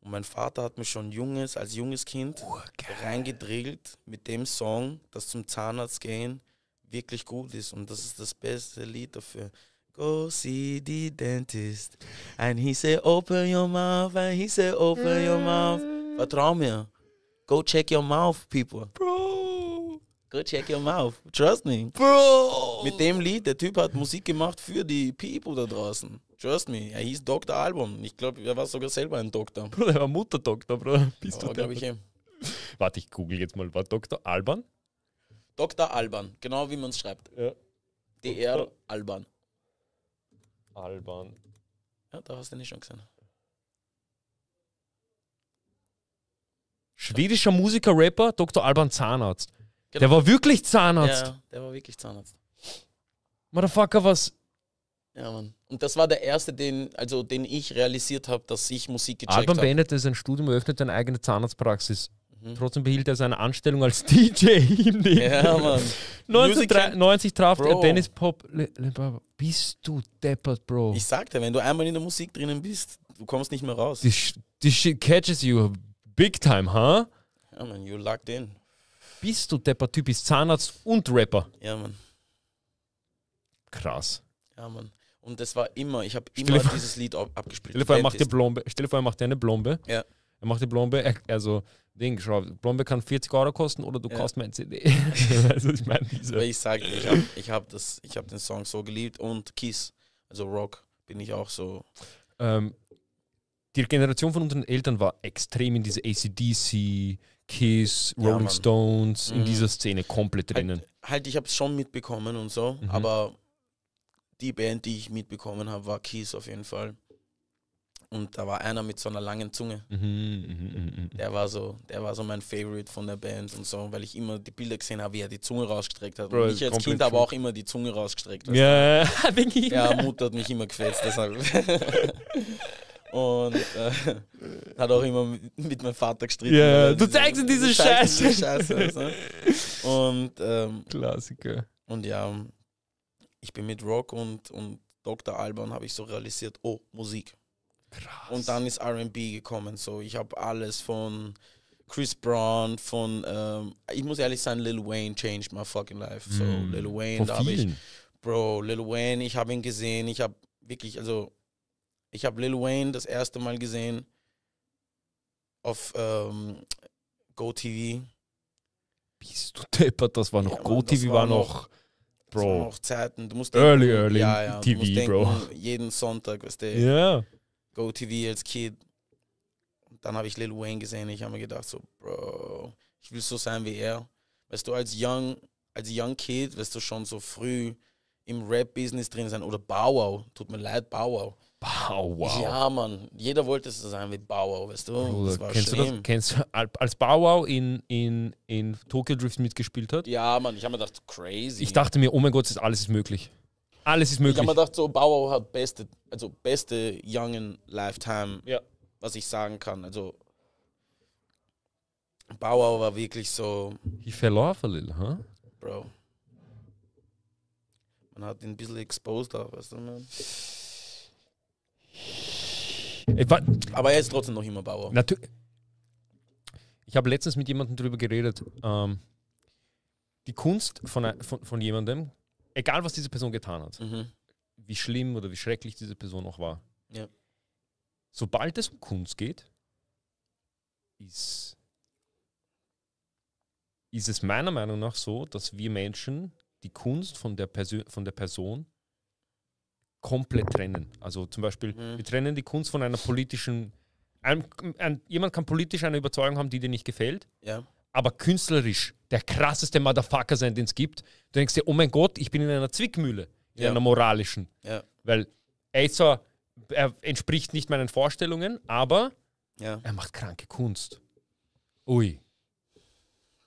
Und mein Vater hat mich schon junges, als junges Kind oh, reingedrillt mit dem Song, das zum Zahnarzt gehen wirklich gut ist. Und das ist das beste Lied dafür. Go see the dentist. And he said, open your mouth. And he said, open your mouth. Mm. Vertrau mir. Go check your mouth, people. Bro. Go check your mouth. Trust me. Bro! Mit dem Lied, der Typ hat Musik gemacht für die People da draußen. Trust me. Er hieß Dr. Album. Ich glaube, er war sogar selber ein Doktor. Bruder, er war Mutterdoktor, Bruder. Bist ja, du glaube ich. Eben. Warte, ich google jetzt mal. War Dr. Alban? Dr. Alban, genau wie man es schreibt. Ja. Dr. Alban. Alban. Ja, da hast du nicht schon gesehen. Schwedischer Musiker, Rapper, Dr. Alban Zahnarzt. Genau. Der war wirklich Zahnarzt. Ja, der war wirklich Zahnarzt. Motherfucker, was? Ja, Mann. Und das war der erste, den, also, den ich realisiert habe, dass ich Musik gecheckt habe. Alban beendete sein Studium und öffnete eine eigene Zahnarztpraxis. Mhm. Trotzdem behielt er seine Anstellung als DJ In Ja, Mann. 1993 traf er Dennis Pop. Le, Le, Le, bist du deppert, Bro? Ich sagte, wenn du einmal in der Musik drinnen bist, du kommst nicht mehr raus. This, this shit catches you big time, huh? Ja, Mann, you locked in. Bist du Depper, Typ ist Zahnarzt und Rapper. Ja, Mann. Krass. Ja, Mann. Und das war immer, ich habe immer vor, dieses Lied abgespielt. Stell dir vor, er macht, die Blombe, stell dir vor, er macht dir eine Blombe. Ja. Er macht die Blombe, also Ding, schau, Blombe kann 40 Euro kosten oder du ja. kaufst mein CD. also ich meine, diese. ich sage, ich habe ich hab hab den Song so geliebt und Kiss, also Rock, bin ich auch so. Ähm, die Generation von unseren Eltern war extrem in diese ACDC, Kiss, Rolling ja, Stones, in mhm. dieser Szene komplett halt, drinnen. Halt, halt ich habe es schon mitbekommen und so, mhm. aber die Band, die ich mitbekommen habe, war Kiss auf jeden Fall. Und da war einer mit so einer langen Zunge. Mhm, mhm, der war so, der war so mein Favorite von der Band und so, weil ich immer die Bilder gesehen habe, wie er die Zunge rausgestreckt hat. Bro, und ich als Kind aber auch immer die Zunge rausgestreckt. Ja, also, ja, Mutter hat mich immer gefetzt. Deshalb. Und äh, hat auch immer mit, meinem Vater gestritten. yeah. du zeigst ihm diese Scheiße. Diese Scheiße also. Und ähm, Klassiker. Und ja, ich bin mit Rock und, und Dr. Alban habe ich so realisiert, oh, Musik. Krass. Und dann ist RB gekommen. So, ich habe alles von Chris Brown, von, ähm, ich muss ehrlich sein, Lil Wayne changed my fucking life. So, mm. Lil Wayne, Vor da habe ich, Bro, Lil Wayne, ich habe ihn gesehen, ich habe wirklich, also ich habe Lil Wayne das erste Mal gesehen auf ähm, GoTV. Bist du deppert? Das war noch ja, GoTV, war, war noch, Bro. Das waren noch Zeiten. Du musst denken, early, early ja, ja, TV, denken, Bro. Jeden Sonntag, weißt du. Ja. GoTV als Kid. dann habe ich Lil Wayne gesehen. Ich habe mir gedacht, so, Bro, ich will so sein wie er. Weißt du, als Young, als Young Kid, wirst du, schon so früh im Rap-Business drin sein. Oder Bow Wow. Tut mir leid, Bow Wow Bow Wow. Ja, Mann. Jeder wollte so sein wie Bow weißt du? Bruder, das war kennst schlimm. du das? Kennst du, als Bow in, in, in Tokyo Drift mitgespielt hat? Ja, Mann. Ich habe mir gedacht, crazy. Ich dachte mir, oh mein Gott, alles ist möglich. Alles ist möglich. Ich habe mir gedacht, so Bow hat beste, also beste Youngen Lifetime, ja. was ich sagen kann. Also Bow war wirklich so. He fell off a little, huh? Bro. Man hat ihn ein bisschen exposed, auch, weißt du, Mann? Aber er ist trotzdem noch immer Bauer. Ich habe letztens mit jemandem darüber geredet. Ähm, die Kunst von, von, von, jemandem, egal was diese Person getan hat, mhm. wie schlimm oder wie schrecklich diese Person auch war, ja. sobald es um Kunst geht, ist, ist es meiner Meinung nach so, dass wir Menschen die Kunst von der, Persö von der Person komplett trennen. Also zum Beispiel, mhm. wir trennen die Kunst von einer politischen. Ein, ein, jemand kann politisch eine Überzeugung haben, die dir nicht gefällt, ja. aber künstlerisch der krasseste Motherfucker sein, den es gibt. Du denkst dir, oh mein Gott, ich bin in einer Zwickmühle, in ja. einer moralischen. Ja. Weil Acer er entspricht nicht meinen Vorstellungen, aber er macht kranke Kunst. Ui.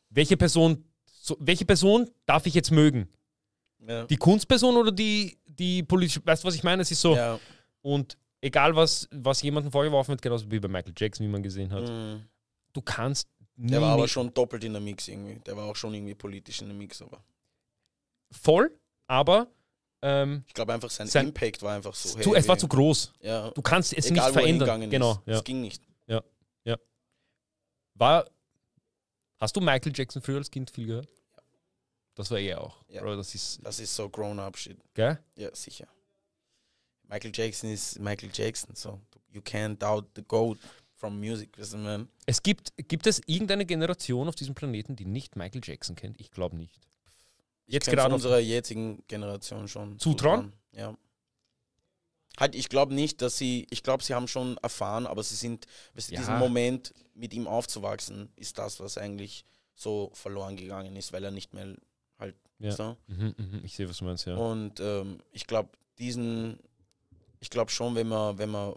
Welche Person, so, welche Person darf ich jetzt mögen? Die Kunstperson oder die die politische, weißt du, was ich meine? Es ist so. Ja. Und egal, was, was jemandem vorgeworfen wird, genauso wie bei Michael Jackson, wie man gesehen hat, mhm. du kannst nie. Der war aber schon doppelt in der Mix irgendwie. Der war auch schon irgendwie politisch in der Mix, aber. Voll, aber ähm, ich glaube einfach, sein, sein, Impact war einfach so. Zu, es war zu groß. Ja. Du kannst es Egal, nicht verändern. Genau. Ja. Es ging nicht. Ja. ja. War. Hast du Michael Jackson früher als Kind viel gehört? Das war er eh auch. Ja. Bro, das, ist das ist so Grown-Up-Shit. Gell? Ja, sicher. Michael Jackson ist Michael Jackson, so you can't doubt the goat from music, wissen Es gibt, gibt es irgendeine Generation auf diesem Planeten, die nicht Michael Jackson kennt? Ich glaube nicht. Ich Jetzt gerade unserer jetzigen Generation schon. Zutrauen? zutrauen. Ja. Halt, ich glaube nicht, dass sie, ich glaube, sie haben schon erfahren, aber sie sind, weißt ja. diesen Moment mit ihm aufzuwachsen, ist das, was eigentlich so verloren gegangen ist, weil er nicht mehr ja. So. Mhm, mhm, ich sehe, was du meinst, ja. Und ähm, ich glaube, diesen, ich glaube schon, wenn man, wenn man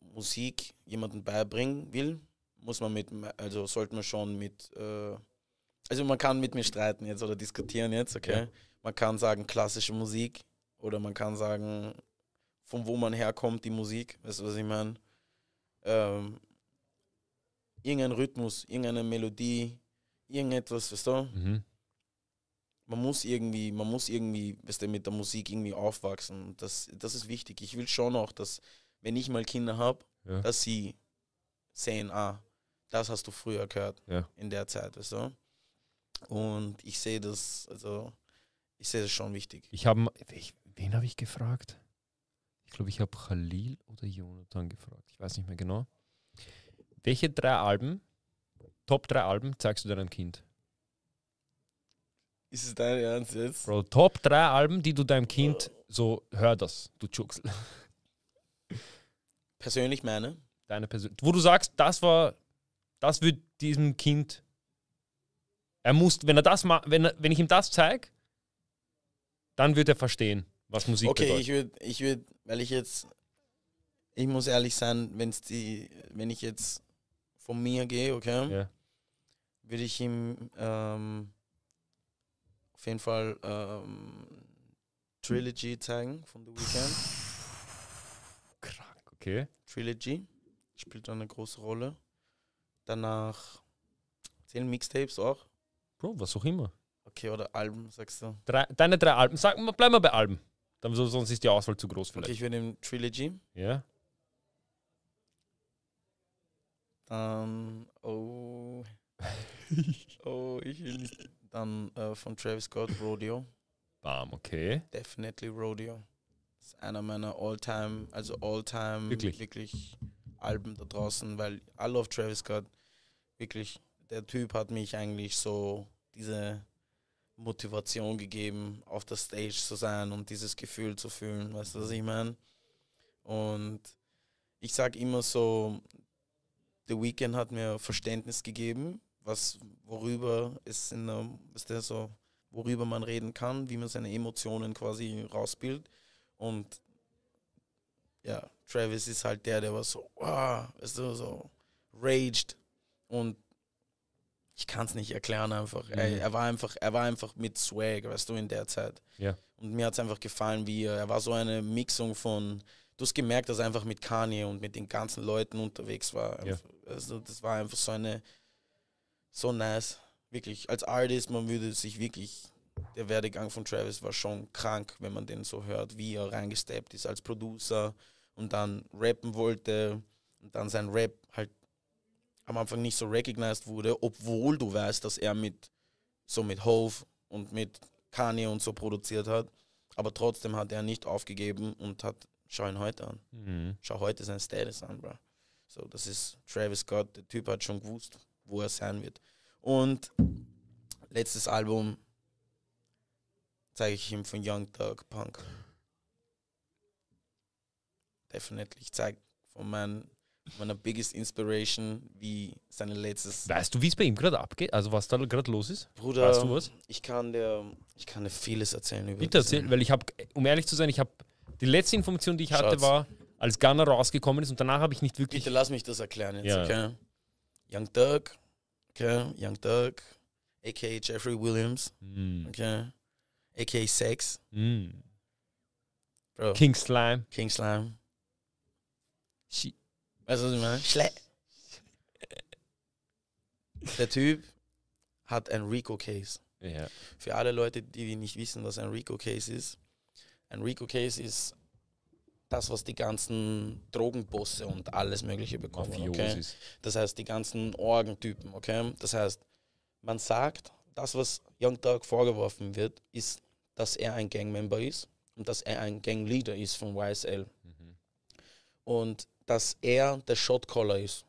Musik jemandem beibringen will, muss man mit, also sollte man schon mit, äh, also man kann mit mir streiten jetzt oder diskutieren jetzt, okay. Ja. Man kann sagen klassische Musik oder man kann sagen, von wo man herkommt, die Musik, weißt du, was ich meine? Ähm, irgendein Rhythmus, irgendeine Melodie, irgendetwas, weißt du? Mhm man muss irgendwie, man muss irgendwie, weißt du, mit der Musik irgendwie aufwachsen. Das, das ist wichtig. Ich will schon auch, dass, wenn ich mal Kinder habe, ja. dass sie sehen, ah, das hast du früher gehört ja. in der Zeit, weißt du? Und ich sehe das, also ich sehe das schon wichtig. Ich habe, wen habe ich gefragt? Ich glaube, ich habe Khalil oder Jonathan gefragt. Ich weiß nicht mehr genau. Welche drei Alben, Top drei Alben, zeigst du deinem Kind? Ist es dein Ernst jetzt? Bro, Top 3 Alben, die du deinem Kind so hör das, du Juxel. Persönlich meine? Deine Persönlich. Wo du sagst, das war, das wird diesem Kind. Er muss, wenn er das macht, wenn, wenn ich ihm das zeige, dann wird er verstehen, was Musik okay, bedeutet. Okay, ich würde, ich würde, weil ich jetzt, ich muss ehrlich sein, wenn es die, wenn ich jetzt von mir gehe, okay, yeah. würde ich ihm ähm, auf jeden Fall ähm, Trilogy zeigen von The Weeknd. Krank, okay. Trilogy spielt eine große Rolle. Danach zehn Mixtapes auch. Bro, was auch immer. Okay, oder Alben, sagst du? Drei, deine drei Alben. Sag mal, bleib mal bei Alben. Dann, sonst ist die Auswahl zu groß vielleicht. Okay, ich würde nehmen Trilogy. Ja. Yeah. Ähm, Dann, oh. oh, ich will nicht. Dann äh, von Travis Scott, Rodeo. Bam, okay. Definitely Rodeo. Das ist einer meiner All-Time, also All-Time wirklich? wirklich Alben da draußen, weil I love Travis Scott. Wirklich, der Typ hat mich eigentlich so diese Motivation gegeben, auf der Stage zu sein und dieses Gefühl zu fühlen, weißt du, was ich meine? Und ich sage immer so, The Weeknd hat mir Verständnis gegeben was, worüber ist, in der, ist der so, worüber man reden kann, wie man seine Emotionen quasi rausbildet. Und ja, Travis ist halt der, der war so, wow, weißt du, so raged und ich kann es nicht erklären einfach. Mhm. Er, er, war einfach. Er war einfach mit Swag, weißt du, in der Zeit. Ja. Und mir hat es einfach gefallen, wie er, er war so eine Mixung von, du hast gemerkt, dass er einfach mit Kanye und mit den ganzen Leuten unterwegs war. Ja. Also das war einfach so eine so nice. Wirklich, als Artist, man würde sich wirklich, der Werdegang von Travis war schon krank, wenn man den so hört, wie er reingesteppt ist als Producer und dann rappen wollte und dann sein Rap halt am Anfang nicht so recognized wurde, obwohl du weißt, dass er mit so mit Hove und mit Kanye und so produziert hat. Aber trotzdem hat er nicht aufgegeben und hat, schau ihn heute an. Mhm. Schau heute sein Status an, bro. So, das ist Travis Scott, der Typ hat schon gewusst, wo er sein wird. Und letztes Album zeige ich ihm von Young Thug Punk. Definitely. Ich zeige von meinem meiner biggest inspiration, wie sein letztes. Weißt du, wie es bei ihm gerade abgeht? Also was da gerade los ist? Bruder, weißt du was? Ich kann dir, ich kann dir vieles erzählen über. Bitte erzählen weil ich habe, um ehrlich zu sein, ich habe die letzte Information, die ich hatte, war, als Gunner rausgekommen ist und danach habe ich nicht wirklich. Bitte lass mich das erklären jetzt. Ja. Okay? Young Thug, okay, Young Thug, aka Jeffrey Williams, mm. okay, aka Sex, mm. bro, King Slime, King Slime. She, weißt du was ich meine? Schle Der Typ hat ein Rico Case. Ja. Für alle Leute, die nicht wissen, was ein Rico Case ist, ein Rico Case ist das, was die ganzen Drogenbosse und alles Mögliche bekommen. Okay? Das heißt, die ganzen Orgentypen. Okay? Das heißt, man sagt, das, was Young Thug vorgeworfen wird, ist, dass er ein Gangmember ist und dass er ein Gangleader ist von YSL. Mhm. Und dass er der Shotcaller ist.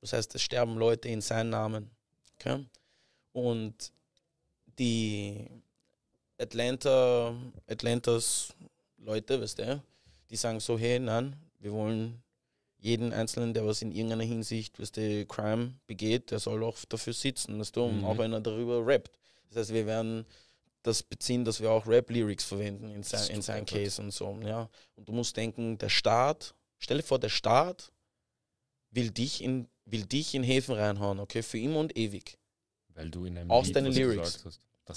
Das heißt, es sterben Leute in seinem Namen. Okay? Und die Atlanta, Atlantas Leute, wisst ihr, die sagen so, hey, nein, wir wollen jeden Einzelnen, der was in irgendeiner Hinsicht, was der Crime begeht, der soll auch dafür sitzen, dass du, mhm. auch wenn er darüber rappt. Das heißt, wir werden das beziehen, dass wir auch Rap-Lyrics verwenden in, sein, in seinem Case und so. Ja. Und du musst denken, der Staat, stelle vor, der Staat will dich in, will dich in Häfen reinhauen, okay, für immer und ewig. Weil du in einem Aus Lied, deinen Lyrics.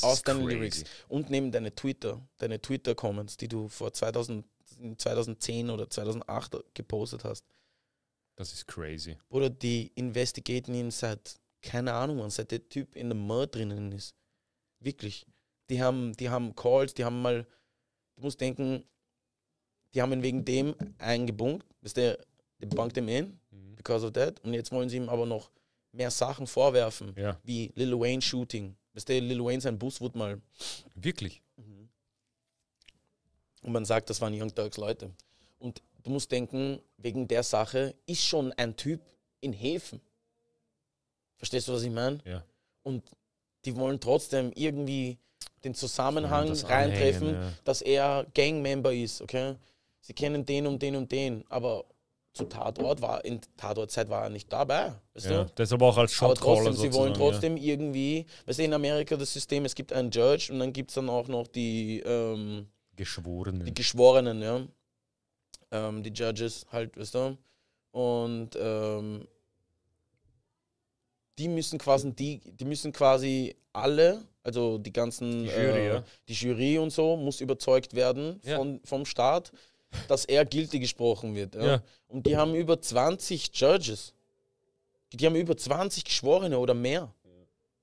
Aus deinen crazy. Lyrics. Und neben deine Twitter, deine Twitter-Comments, die du vor 2000 2010 oder 2008 gepostet hast. Das ist crazy. Oder die investigaten ihn seit, keine Ahnung, wann, seit der Typ in der Mörder drinnen ist. Wirklich. Die haben, die haben Calls, die haben mal, du musst denken, die haben ihn wegen dem eingebunkt, ist der, die bunkt ihm in, mhm. because of that. Und jetzt wollen sie ihm aber noch mehr Sachen vorwerfen, ja. wie Lil Wayne Shooting. Wisst ihr, Lil Wayne, sein Bus wurde mal. Wirklich? Und man sagt, das waren Young Turks Leute. Und du musst denken, wegen der Sache ist schon ein Typ in Häfen. Verstehst du, was ich meine? Ja. Und die wollen trotzdem irgendwie den Zusammenhang das reintreffen, ja. dass er Gangmember ist, okay? Sie kennen den und den und den, aber zu Tatort war, in Tatortzeit war er nicht dabei. Weißt ja, du? Das aber auch als Shot Aber trotzdem, sie wollen trotzdem irgendwie, weißt du, in Amerika das System, es gibt einen Judge und dann gibt es dann auch noch die, ähm, Geschworenen. Die Geschworenen, ja. Ähm, die Judges halt, weißt du. Und ähm, die müssen quasi, die, die müssen quasi alle, also die ganzen, die Jury, äh, ja. die Jury und so, muss überzeugt werden ja. von, vom Staat, dass er guilty gesprochen wird. Ja. Und die haben über 20 Judges. Die haben über 20 Geschworene oder mehr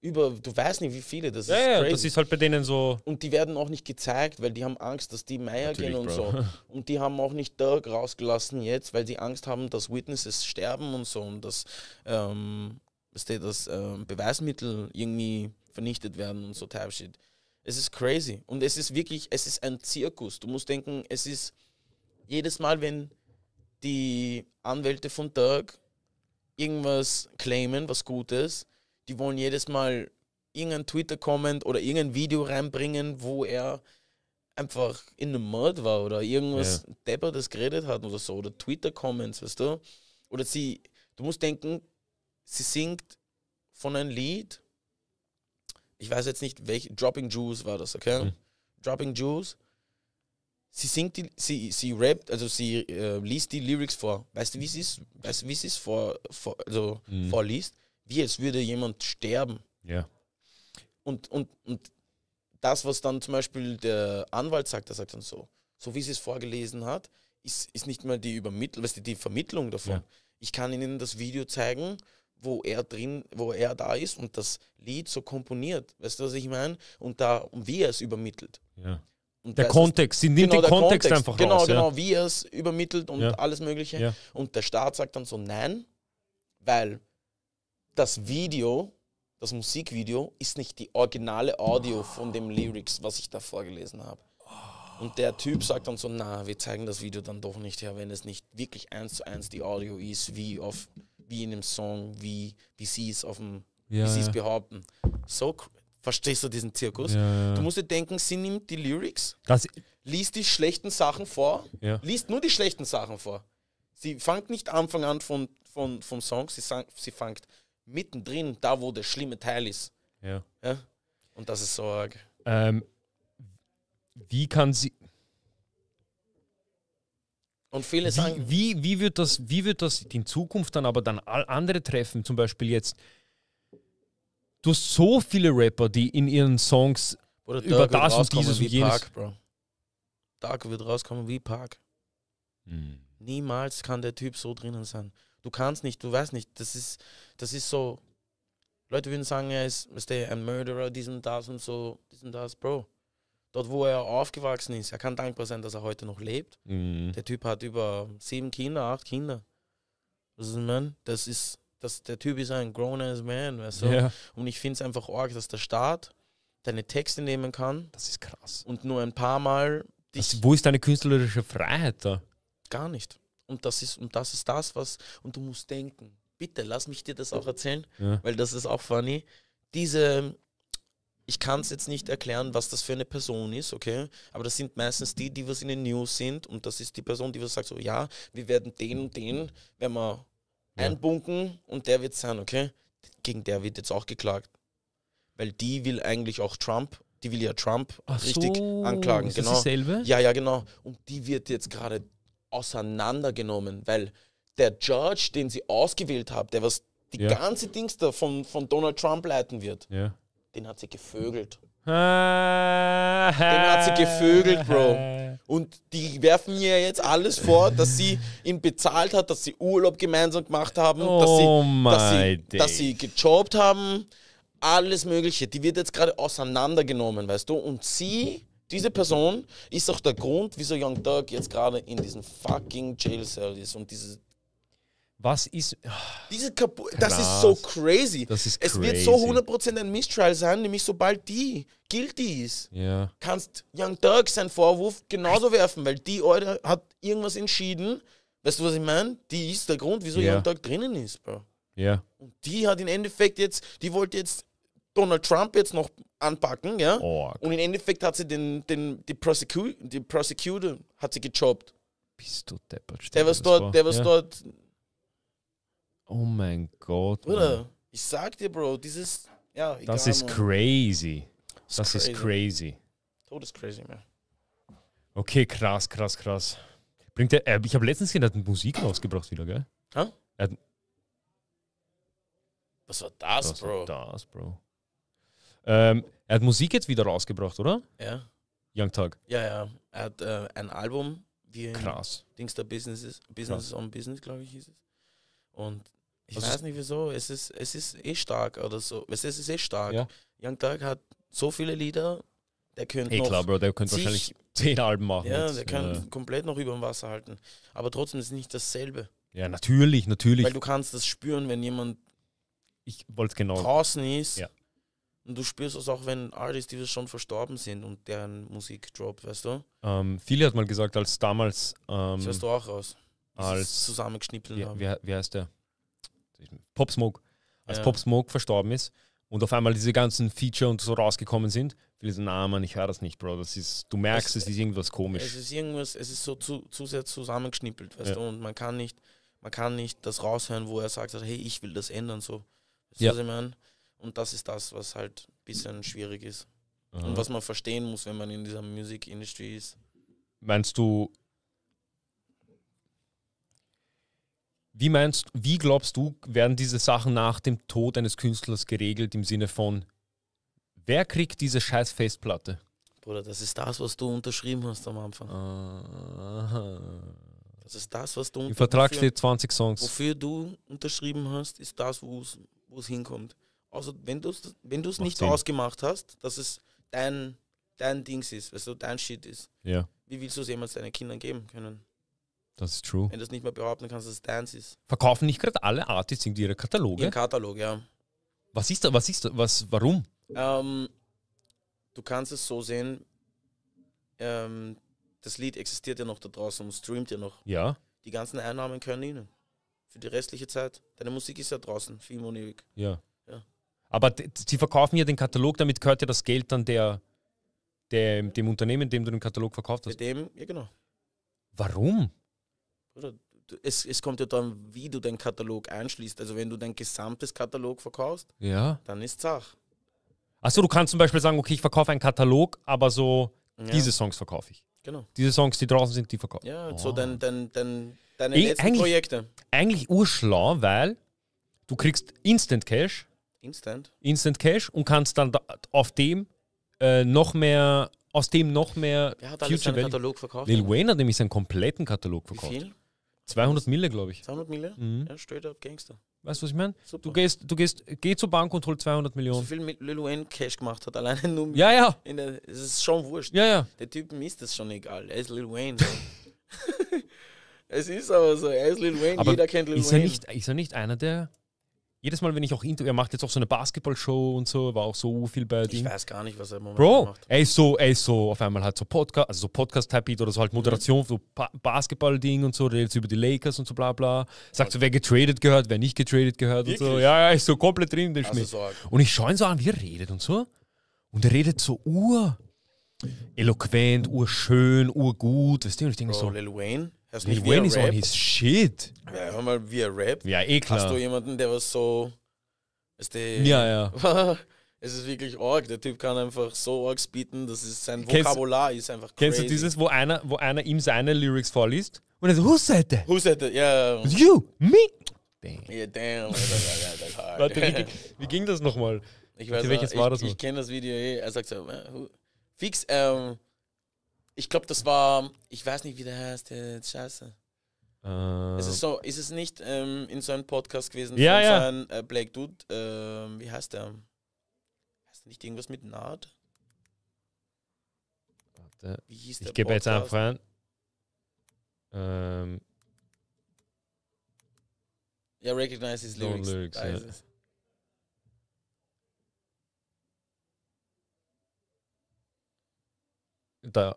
über, du weißt nicht, wie viele, das ja, ist ja, crazy. das ist halt bei denen so. Und die werden auch nicht gezeigt, weil die haben Angst, dass die Meier gehen und Bro. so. Und die haben auch nicht Dirk rausgelassen jetzt, weil sie Angst haben, dass Witnesses sterben und so und dass, ähm, dass ähm, Beweismittel irgendwie vernichtet werden und so Type Shit. Es ist crazy. Und es ist wirklich, es ist ein Zirkus. Du musst denken, es ist jedes Mal, wenn die Anwälte von Dirk irgendwas claimen, was Gutes, die wollen jedes Mal irgendeinen Twitter-Comment oder irgendein Video reinbringen, wo er einfach in einem Mord war oder irgendwas ja. Deppertes geredet hat oder so. Oder Twitter-Comments, weißt du? Oder sie, du musst denken, sie singt von einem Lied, ich weiß jetzt nicht, welch, Dropping Juice war das, okay? Mhm. Dropping Juice. Sie singt die, sie, sie rappt, also sie äh, liest die Lyrics vor. Weißt du, wie sie es, weißt du, wie sie es vor, vor, also mhm. vorliest? wie es würde jemand sterben. Ja. Und, und, und das, was dann zum Beispiel der Anwalt sagt, der sagt dann so, so wie sie es vorgelesen hat, ist, ist nicht mehr die Übermittlung, weißt du, die Vermittlung davon. Ja. Ich kann Ihnen das Video zeigen, wo er drin, wo er da ist und das Lied so komponiert, weißt du, was ich meine? Und da wie er es übermittelt. Ja. Und der Kontext, sie nimmt genau, den Kontext, Kontext, einfach genau, raus. Genau, genau, ja. wie er es übermittelt und ja. alles Mögliche. Und der Staat sagt dann so, nein, weil das Video, das Musikvideo, ist nicht die originale Audio von dem Lyrics, was ich da vorgelesen habe. Und der Typ sagt dann so, na, wir zeigen das Video dann doch nicht her, wenn es nicht wirklich eins zu eins die Audio ist, wie auf wie in dem Song, wie, wie sie es auf dem, ja, wie sie es ja. behaupten. So verstehst du diesen Zirkus? Ja, du musst dir denken, sie nimmt die Lyrics, das liest die schlechten Sachen vor, liest nur die schlechten Sachen vor. Sie fängt nicht Anfang an von, von, vom Song, sie, sang, sie fängt mittendrin, da wo der schlimme Teil ist. Ja. ja? Und das ist so arg. Ähm, wie kann sie. Und viele sagen. Wie, wie, wird das, wie wird das in Zukunft dann aber dann andere treffen? Zum Beispiel jetzt. Du hast so viele Rapper, die in ihren Songs Oder über das und dieses und jenes. Park, Bro. Dark wird rauskommen wie Park. Hm. Niemals kann der Typ so drinnen sein du kannst nicht, du weißt nicht. Das ist, das ist so. Leute würden sagen, er ist ein Murderer, dies und das und so, dies und das, Bro. Dort, wo er aufgewachsen ist, er kann dankbar sein, dass er heute noch lebt. Mhm. Der Typ hat über sieben Kinder, acht Kinder. Das ist, man, das ist, das, der Typ ist ein grown-ass Man, weißt du? Ja. Und ich finde es einfach arg, dass der Staat deine Texte nehmen kann. Das ist krass. Und nur ein paar Mal. Dich das, wo ist deine künstlerische Freiheit da? Gar nicht und das ist und das ist das, was und du musst denken. Bitte lass mich dir das auch erzählen, ja. weil das ist auch funny. Diese ich kann es jetzt nicht erklären, was das für eine Person ist, okay? Aber das sind meistens die, die was in den News sind und das ist die Person, die was sagt so, ja, wir werden den und den, wenn wir ja. einbunken und der wird sein, okay? Gegen der wird jetzt auch geklagt. Weil die will eigentlich auch Trump, die will ja Trump Ach richtig so, anklagen. Ist genau. Das dasselbe? Ja, ja, genau. Und die wird jetzt gerade auseinandergenommen, weil der Judge, den sie ausgewählt hat, der was die ja. ganze Dings da von, von Donald Trump leiten wird, ja. den hat sie gevögelt. den hat sie gevögelt, Bro. Und die werfen ihr jetzt alles vor, dass sie ihn bezahlt hat, dass sie Urlaub gemeinsam gemacht haben, oh dass, sie, dass, sie, dass sie gejobbt haben, alles Mögliche. Die wird jetzt gerade auseinandergenommen, weißt du? Und sie diese Person ist auch der Grund, wieso Young Dirk jetzt gerade in diesem fucking Jail Cell ist und dieses was ist. Ah, diese Kapu Krass. Das ist so crazy. Das ist es crazy. wird so 100% ein Mistrial sein, nämlich sobald die guilty ist, ja. kannst Young Dirk seinen Vorwurf genauso werfen, weil die Eure hat irgendwas entschieden. Weißt du, was ich meine? Die ist der Grund, wieso yeah. Young Dirk drinnen ist, Bro. Ja. Und die hat im Endeffekt jetzt, die wollte jetzt Donald Trump jetzt noch anpacken, ja. Oh, und im Endeffekt hat sie den, den, die, Prosecu die Prosecutor hat sie gejobbt. Bist du deppert? Der was dort, war. der was ja. dort. Oh mein Gott. Oder? Ich sag dir, Bro, dieses. Ja, das ist Mann. crazy. Das, das ist crazy. Todes crazy, man. Okay, krass, krass, krass. Bringt der, äh, ich habe letztens gesehen, er hat Musik rausgebracht wieder, gell? Hä? Huh? Was war das, Was Bro? Was war das, Bro? Ähm, er hat Musik jetzt wieder rausgebracht, oder? Ja. Young Tag. Ja, ja. Er hat äh, ein Album, wie Krass. Dings der Business ist, Business Krass. on Business, glaube ich, hieß es. Und ich also weiß nicht wieso, es ist, es ist eh stark oder so. Es ist, es ist eh stark. Ja. Young Tag hat so viele Lieder, der könnte eh, noch der könnte wahrscheinlich zehn Alben machen. Ja, jetzt. der kann ja. komplett noch über dem Wasser halten. Aber trotzdem ist es nicht dasselbe. Ja, natürlich, natürlich. Weil du kannst das spüren, wenn jemand ich genau. draußen ist ja. Und du spürst es auch, wenn Artists, die schon verstorben sind und deren Musik droppt, weißt du? Ähm, viele hat mal gesagt, als damals. Ähm, das hörst du auch raus. Als zusammengeschnippelt haben. Wie, wie heißt der? Pop Smoke. Als ja. Pop Smoke verstorben ist und auf einmal diese ganzen Feature und so rausgekommen sind, viele sagen, na man, ich höre das nicht, Bro. Das ist, du merkst, es, es, ist irgendwas komisch. Es ist irgendwas, es ist so zu, zu sehr zusammengeschnippelt, weißt ja. du, und man kann nicht, man kann nicht das raushören, wo er sagt, hey, ich will das ändern, so. Weißt ja. du, was ich meine? Und das ist das, was halt ein bisschen schwierig ist. Aha. Und mhm. was man verstehen muss, wenn man in dieser Music Industry ist. Meinst du, wie meinst, wie glaubst du, werden diese Sachen nach dem Tod eines Künstlers geregelt im Sinne von, wer kriegt diese scheiß Festplatte? Bruder, das ist das, was du unterschrieben hast am Anfang. Aha. Das ist das, was du Im Vertrag wofür, steht 20 Songs. Wofür du unterschrieben hast, ist das, wo es hinkommt. Also wenn du es wenn nicht Sinn. ausgemacht hast, dass es dein, dein Dings ist, weißt du, dein Shit ist, ja. wie willst du es jemals deinen Kindern geben können? Das ist true. Wenn du es nicht mehr behaupten kannst, dass es deins ist. Verkaufen nicht gerade alle Artists in ihre Kataloge? Ihren Katalog, ja. Was ist da, was ist da, was, warum? Ähm, du kannst es so sehen, ähm, das Lied existiert ja noch da draußen und streamt ja noch. Ja. Die ganzen Einnahmen können ihnen. Für die restliche Zeit. Deine Musik ist ja draußen, viel Monik. Ja. Aber sie verkaufen ja den Katalog, damit gehört ja das Geld dann der, der, dem Unternehmen, dem du den Katalog verkauft hast. Dem, ja genau. Warum? Oder es, es kommt ja dann, wie du den Katalog einschließt. Also wenn du dein gesamtes Katalog verkaufst, ja. dann ist es Sache. Achso, du kannst zum Beispiel sagen, okay, ich verkaufe einen Katalog, aber so ja. diese Songs verkaufe ich. Genau. Diese Songs, die draußen sind, die verkaufe ich. Ja, oh. so dein, dein, dein, deine Ey, letzten eigentlich, Projekte. Eigentlich urschlau, weil du kriegst Instant Cash Instant. Instant Cash und kannst dann auf dem äh, noch mehr, aus dem noch mehr Wer hat alles Future seinen Katalog verkauft? Lil Wayne hat nämlich seinen kompletten Katalog verkauft. Wie viel? 200 Mille, glaube ich. 200 Mille? Mhm. Ja, straight up Gangster. Weißt du, was ich meine? Du gehst, du gehst, geh zur Bank und hol 200 Millionen. So viel mit Lil Wayne Cash gemacht hat, alleine nur. mit Ja, ja. In der, es ist schon wurscht. Ja, ja. Der Typ ist das schon egal. Er ist Lil Wayne. es ist aber so. Er ist Lil Wayne. Aber Jeder kennt Lil ist Wayne. Er nicht, ist er nicht einer der jedes Mal, wenn ich auch Interview, er macht jetzt auch so eine Basketball-Show und so, war auch so viel bei dir. Ich weiß gar nicht, was er momentan Bro, macht. Ey, so, ey, so, auf einmal halt so Podcast, also so Podcast-Type oder so halt mhm. Moderation, mhm. so ba Basketball-Ding und so, redet über die Lakers und so bla bla. Sagt so, also wer getradet gehört, wer nicht getradet gehört Wirklich? und so. Ja, ja, ist so komplett drin der also Schmidt. Und ich schaue ihn so an, wie er redet und so. Und er redet so ur eloquent, urschön, urgut, weißt du? Und ich denke Bro, so. Lil Wayne? Hast Lil Wayne ist on his shit. Ja, hör mal, wie er rappt. Ja, eh klar. Hast du jemanden, der was so. Ist der, ja, ja. es ist wirklich arg. Der Typ kann einfach so arg spitten, das ist sein kennst, Vokabular ist einfach crazy. Kennst du dieses, wo einer, wo einer ihm seine Lyrics vorliest und er so, who said that? Who said that? Ja. Yeah. You, me. Damn. Yeah, damn. Warte, wie, wie, ging das nochmal? Ich weiß nicht, welches war ich, das? Noch? Ich kenne das Video eh. Er sagt so, who, fix, ähm, ich glaube, das war, ich weiß nicht, wie der heißt, äh, scheiße. Äh, es ist so, ist es nicht ähm, in so einem Podcast gewesen ja, ja. Seinen, äh, Blake Dude, äh, wie heißt der? Heißt der nicht irgendwas mit Naht? Warte. Wie hieß der ich gebe jetzt einfach rein. Ähm. Ja, recognize his lyrics. lyrics ja. Da.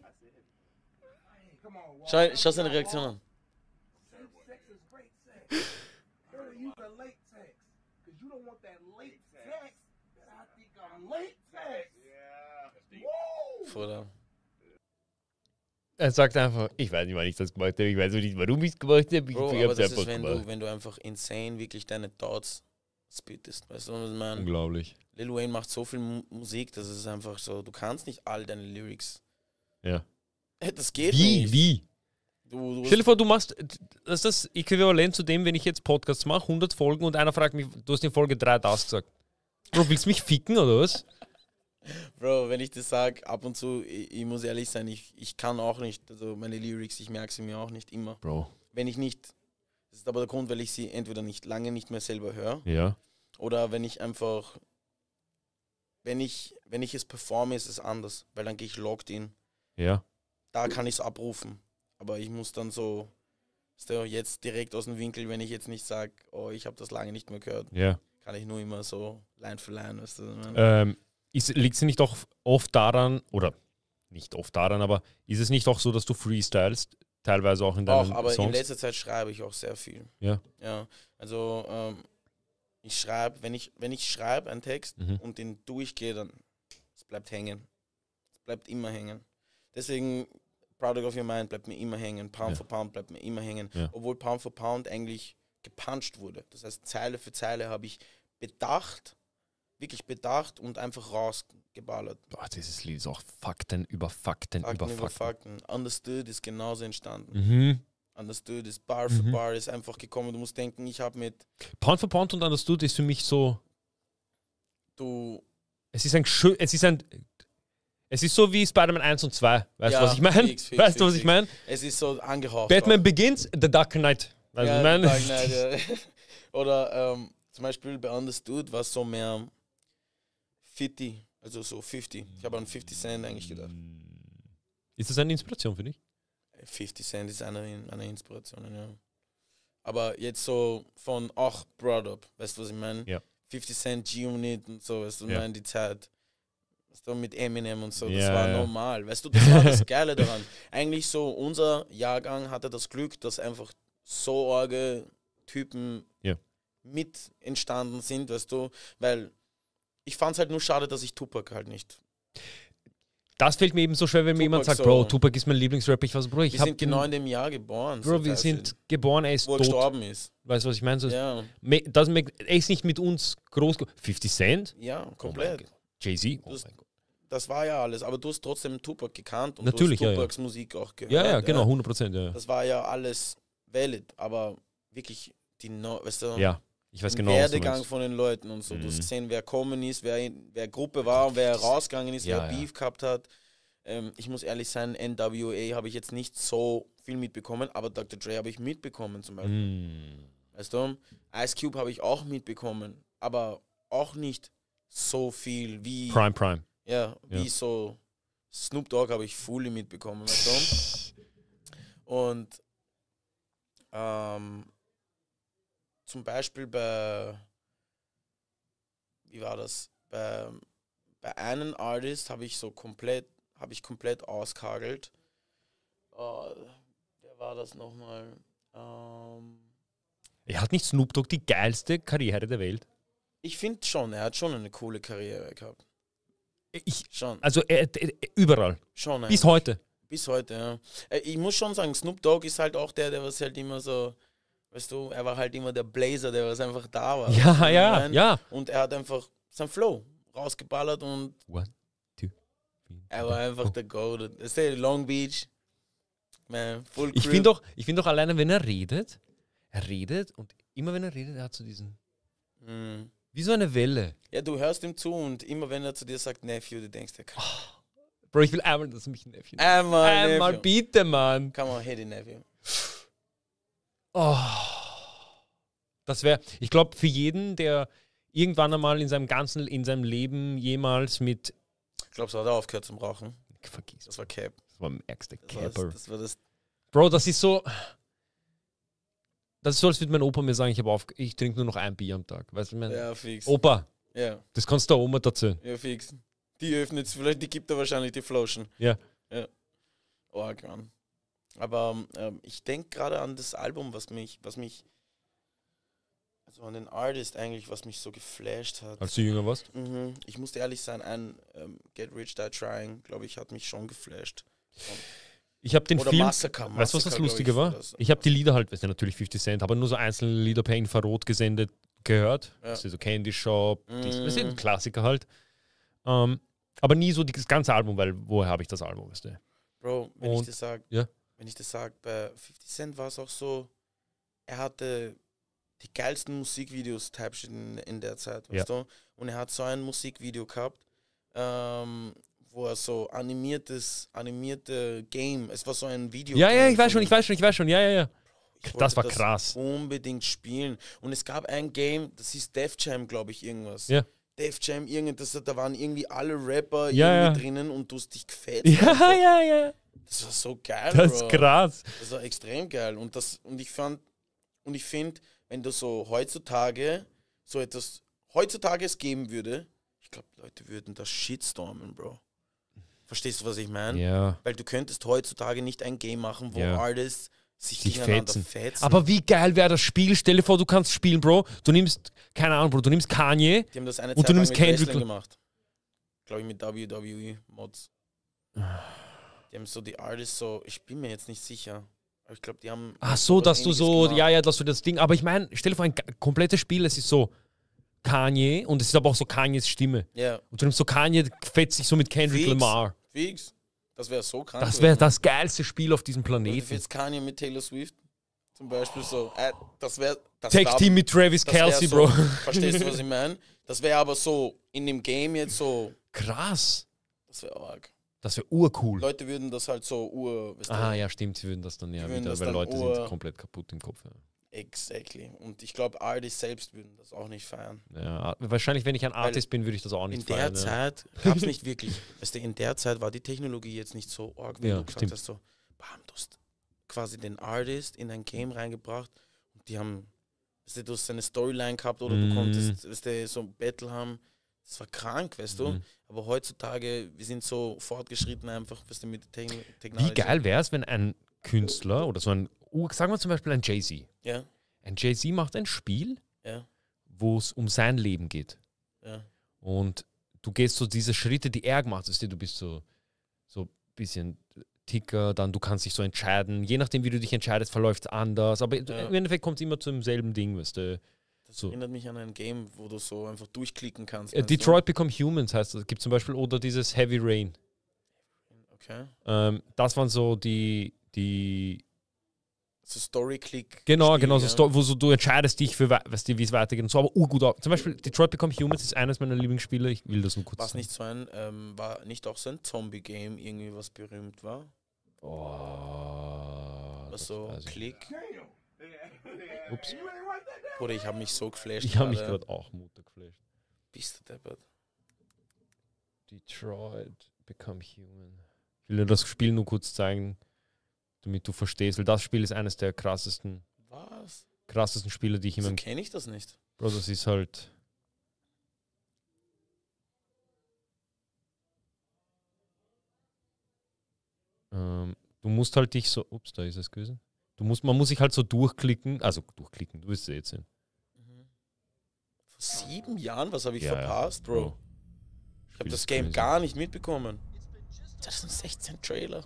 Schau, schau seine Reaktion an. er sagt einfach, ich weiß nicht, wann ich das gemacht habe, ich weiß nicht, warum ich es gemacht habe. Ich Bro, aber das ist, wenn gemacht. du, wenn du einfach insane wirklich deine Thoughts spittest. Weißt du, was ich meine? Unglaublich. Lil Wayne macht so viel Musik, dass es einfach so, du kannst nicht all deine Lyrics. Ja. Das geht wie, nicht. Wie, wie? Du, Stell dir vor, du machst, das ist das Äquivalent zu dem, wenn ich jetzt Podcasts mache, 100 Folgen und einer fragt mich, du hast in Folge 3 das gesagt. Bro, willst du mich ficken oder was? Bro, wenn ich das sage, ab und zu, ich, ich, muss ehrlich sein, ich, ich kann auch nicht, also meine Lyrics, ich merke sie mir auch nicht immer. Bro. Wenn ich nicht, das ist aber der Grund, weil ich sie entweder nicht lange nicht mehr selber höre. Ja. Oder wenn ich einfach, wenn ich, wenn ich es performe, ist es anders, weil dann gehe ich logged in. Ja. Da kann ich es abrufen. Aber ich muss dann so, jetzt direkt aus dem Winkel, wenn ich jetzt nicht sage, oh, ich habe das lange nicht mehr gehört. Ja. Kann ich nur immer so Line für Line, weißt du, ähm, Liegt es nicht auch oft daran, oder nicht oft daran, aber ist es nicht auch so, dass du freestylst, teilweise auch in deinen auch, aber Songs? in letzter Zeit schreibe ich auch sehr viel. Ja. Ja, also ähm, ich schreibe, wenn ich, wenn ich schreibe einen Text mhm. und den durchgehe, dann es bleibt hängen. Es bleibt immer hängen. Deswegen Product of Your Mind bleibt mir immer hängen, Pound ja. for Pound bleibt mir immer hängen, ja. obwohl Pound for Pound eigentlich gepuncht wurde. Das heißt, Zeile für Zeile habe ich bedacht, wirklich bedacht und einfach rausgeballert. Boah, dieses Lied ist auch Fakten über Fakten, Fakten über, Fakten. Fakten. Understood ist genauso entstanden. Mhm. Understood ist Bar mhm. für Bar ist einfach gekommen. Du musst denken, ich habe mit. Pound for Pound und Understood ist für mich so. Du. Es ist ein es ist ein es ist so wie Spider-Man 1 und 2. Weißt du, was ich meine? Weißt du, was ich meine? Es ist so angehaucht. Batman auch. Begins, The Dark Knight. Weißt ja, ich meine? Dark Knight, ja. Oder ähm, zum Beispiel bei Understood war es so mehr 50, also so 50. Ich habe an 50 Cent eigentlich gedacht. Ist das eine Inspiration für dich? 50 Cent ist eine, eine Inspiration, ja. Aber jetzt so von auch Brought Up, weißt du, was ich meine? Ja. 50 Cent G-Unit und so, weißt du, ja. meine die Zeit so mit Eminem und so, yeah. das war normal. Weißt du, das war das Geile daran. Eigentlich so, unser Jahrgang hatte das Glück, dass einfach so orge Typen yeah. mit entstanden sind, weißt du, weil ich fand es halt nur schade, dass ich Tupac halt nicht. Das fällt mir eben so schwer, wenn Tupac mir jemand sagt, so Bro, Tupac ist mein Lieblingsrapper. Ich weiß, Bro, ich habe genau in dem Jahr geboren. Bro, so wir sind sind geboren, er ist wo tot. gestorben ist. Weißt du, was ich meine? So ja. Das, er ist nicht mit uns groß. 50 Cent? Ja, oh komplett. Oh Jay-Z. Oh das, war ja alles, aber du hast trotzdem Tupac gekannt und Natürlich, du hast Tupacs ja, ja. Musik auch gehört. Ja, ja, genau, 100 Prozent. Ja. Das war ja alles valid, aber wirklich die, no weißt du, ja, ich weiß genau, Werdegang von den Leuten und so. Mhm. Du hast gesehen, wer kommen ist, wer, in, wer Gruppe war und wer rausgegangen ist, wer Beef gehabt hat. Ähm, ich muss ehrlich sein, NWA habe ich jetzt nicht so viel mitbekommen, aber Dr. Dre habe ich mitbekommen zum Beispiel. Mhm. Weißt du, Ice Cube habe ich auch mitbekommen, aber auch nicht so viel wie. Prime Prime. Ja, wie ja. so Snoop Dogg habe ich fully mitbekommen. Und ähm, zum Beispiel bei, wie war das? Bei, bei einem Artist habe ich so komplett, habe ich komplett auskagelt. Oh, äh, wer war das nochmal? Ähm, er hat nicht Snoop Dogg die geilste Karriere der Welt. Ich finde schon, er hat schon eine coole Karriere gehabt. Ich, schon. Also äh, überall. Schon. Bis heute. Bis heute, ja. Äh, ich muss schon sagen, Snoop Dogg ist halt auch der, der was halt immer so, weißt du, er war halt immer der Blazer, der was einfach da war. Ja, ja, mein, ja. Und er hat einfach sein Flow rausgeballert und. One, two, three, er war einfach oh. der Golden. Das ist Long Beach. Man, full ich finde doch, ich find doch alleine, wenn er redet, er redet und immer wenn er redet, er hat so diesen. Mm. Wie so eine Welle. Ja, du hörst ihm zu und immer wenn er zu dir sagt Nephew, du denkst, er kann. Oh, Bro, ich will einmal, dass mich Nephew. Einmal, einmal Nephew. bitte, Mann. Come on, hey, it, Nephew. Oh. Das wäre, ich glaube, für jeden, der irgendwann einmal in seinem ganzen, in seinem Leben jemals mit. Ich glaube, es hat er aufgehört zum Rauchen. Vergiss. Das war Cap. Das war der Capper. Das war das, das war das Bro, das ist so. Das ist so, als würde mein Opa mir sagen, ich, ich trinke nur noch ein Bier am Tag. Weißt du, mein ja, fix. Opa, ja. das kannst du der Oma dazu. Ja, fix. Die öffnet es, vielleicht die gibt er wahrscheinlich die Flaschen. Ja. Ja. Org, Mann. Aber ähm, ich denke gerade an das Album, was mich, was mich, also an den Artist eigentlich, was mich so geflasht hat. Als du jünger warst? Mhm. Ich musste ehrlich sein, ein ähm, Get Rich Die Trying, glaube ich, hat mich schon geflasht. Und ich habe den Oder Film. Mastercard, weißt du, was das Lustige war? Das. Ich habe die Lieder halt, weißt du, natürlich 50 Cent, aber nur so einzelne Lieder per Infrarot gesendet, gehört. Ja. ist so Candy Shop, mm. das sind mm. Klassiker halt. Ähm, aber nie so das ganze Album, weil woher habe ich das Album, weißt du? Bro, wenn Und, ich das sage, ja? wenn ich das sage, bei 50 Cent war es auch so, er hatte die geilsten Musikvideos typisch in, in der Zeit, weißt ja. du? Und er hat so ein Musikvideo gehabt, ähm, wo er so animiertes, animierte Game, es war so ein Video. Ja, ja, ich weiß schon, ich weiß schon, ich weiß schon, ja, ja, ja. Ich das war das krass. Unbedingt spielen. Und es gab ein Game, das hieß Def Jam, glaube ich, irgendwas. Ja. Def Jam, irgendwas, da waren irgendwie alle Rapper ja, irgendwie ja. drinnen und du hast dich gefällt. Ja, einfach. ja, ja. Das war so geil. Das ist Bro. krass. Das war extrem geil. Und, das, und ich fand, und ich finde, wenn du so heutzutage so etwas heutzutage es geben würde, ich glaube, Leute würden das shitstormen, Bro. Verstehst du, was ich meine? Ja. Weil du könntest heutzutage nicht ein Game machen, wo ja. alles sich, sich fetzen. fetzen. Aber wie geil wäre das Spiel? Stell dir vor, du kannst spielen, Bro. Du nimmst, keine Ahnung, Bro, du nimmst Kanye und Zeit du nimmst Kendrick gemacht. Glaube ich mit WWE Mods. Die haben so die Artists so, ich bin mir jetzt nicht sicher. Aber ich glaube, die haben. Ach so, dass du so, gemacht. ja, ja, dass du das Ding. Aber ich meine, stell dir vor, ein komplettes Spiel, es ist so. Kanye und es ist aber auch so Kanyes Stimme. Yeah. Und du nimmst so Kanye, fetzt sich so mit Kendrick Fix. Lamar. Fix. Das wäre so krass. Das wäre das geilste Spiel auf diesem Planeten. Jetzt Kanye mit Taylor Swift zum Beispiel so. Äh, das wäre. Tech Team mit Travis Kelsey, so, Bro. Verstehst du, was ich meine? Das wäre aber so in dem Game jetzt so. Krass. Das wäre arg. Das wäre urcool. Leute würden das halt so ur. Ah, ja, stimmt, sie würden das dann ja wieder, weil Leute sind komplett kaputt im Kopf. Ja. Exactly. Und ich glaube, Artists selbst würden das auch nicht feiern. Ja, wahrscheinlich, wenn ich ein Artist Weil bin, würde ich das auch nicht in feiern. In der ne? Zeit gab es nicht wirklich. Weißt du, in der Zeit war die Technologie jetzt nicht so arg, wenn ja, du gesagt stimmt. hast, so, bam, du hast quasi den Artist in ein Game reingebracht und die haben, weißt du, du hast eine Storyline gehabt oder mm. du mhm. konntest, weißt du, so ein Battle haben. Das war krank, weißt du. Mhm. Aber heutzutage, wir sind so fortgeschritten einfach, weißt du, mit Technologie. Wie geil wäre es, wenn ein Künstler oder so ein sagen wir zum Beispiel ein Jay-Z. Ja. Ein Jay-Z macht ein Spiel, ja. wo es um sein Leben geht. Ja. Und du gehst so diese Schritte, die er gemacht hat, du bist so, so ein bisschen Ticker, dann du kannst dich so entscheiden. Je nachdem, wie du dich entscheidest, verläuft es anders. Aber ja. im Endeffekt kommt es immer zum selben Ding, weißt du. Das so. erinnert mich an ein Game, wo du so einfach durchklicken kannst. Äh, Detroit du? Become Humans heißt das. Gibt zum Beispiel oder dieses Heavy Rain. Okay. Ähm, das waren so die, die so Story-Click. Genau, genau, so Sto wo so du entscheidest dich für, weißt du, wie es weitergeht und so, aber urgut auch. Zum Beispiel Detroit Become Humans ist eines meiner Lieblingsspiele, ich will das nur kurz Was nicht so ein, ähm, war nicht auch so ein Zombie-Game irgendwie, was berühmt war? Oh. So, Klick. Ups. Oder ich habe mich so geflasht. Ich habe mich gerade auch Mutter geflasht. Bist du deppert? Detroit Become Human. Ich will dir das Spiel nur kurz zeigen damit du verstehst, weil das Spiel ist eines der krassesten, Was? krassesten Spiele, die ich immer. Wieso kenne ich das nicht? Bro, das ist halt. Ähm, du musst halt dich so. Ups, da ist es gewesen. Du musst, man muss sich halt so durchklicken, also durchklicken, du wirst es jetzt sehen. Mhm. Vor sieben Jahren? Was habe ich Ja, ja, verpasst, Bro? Ich habe das Game nicht. gar nicht mitbekommen. 2016 Trailer.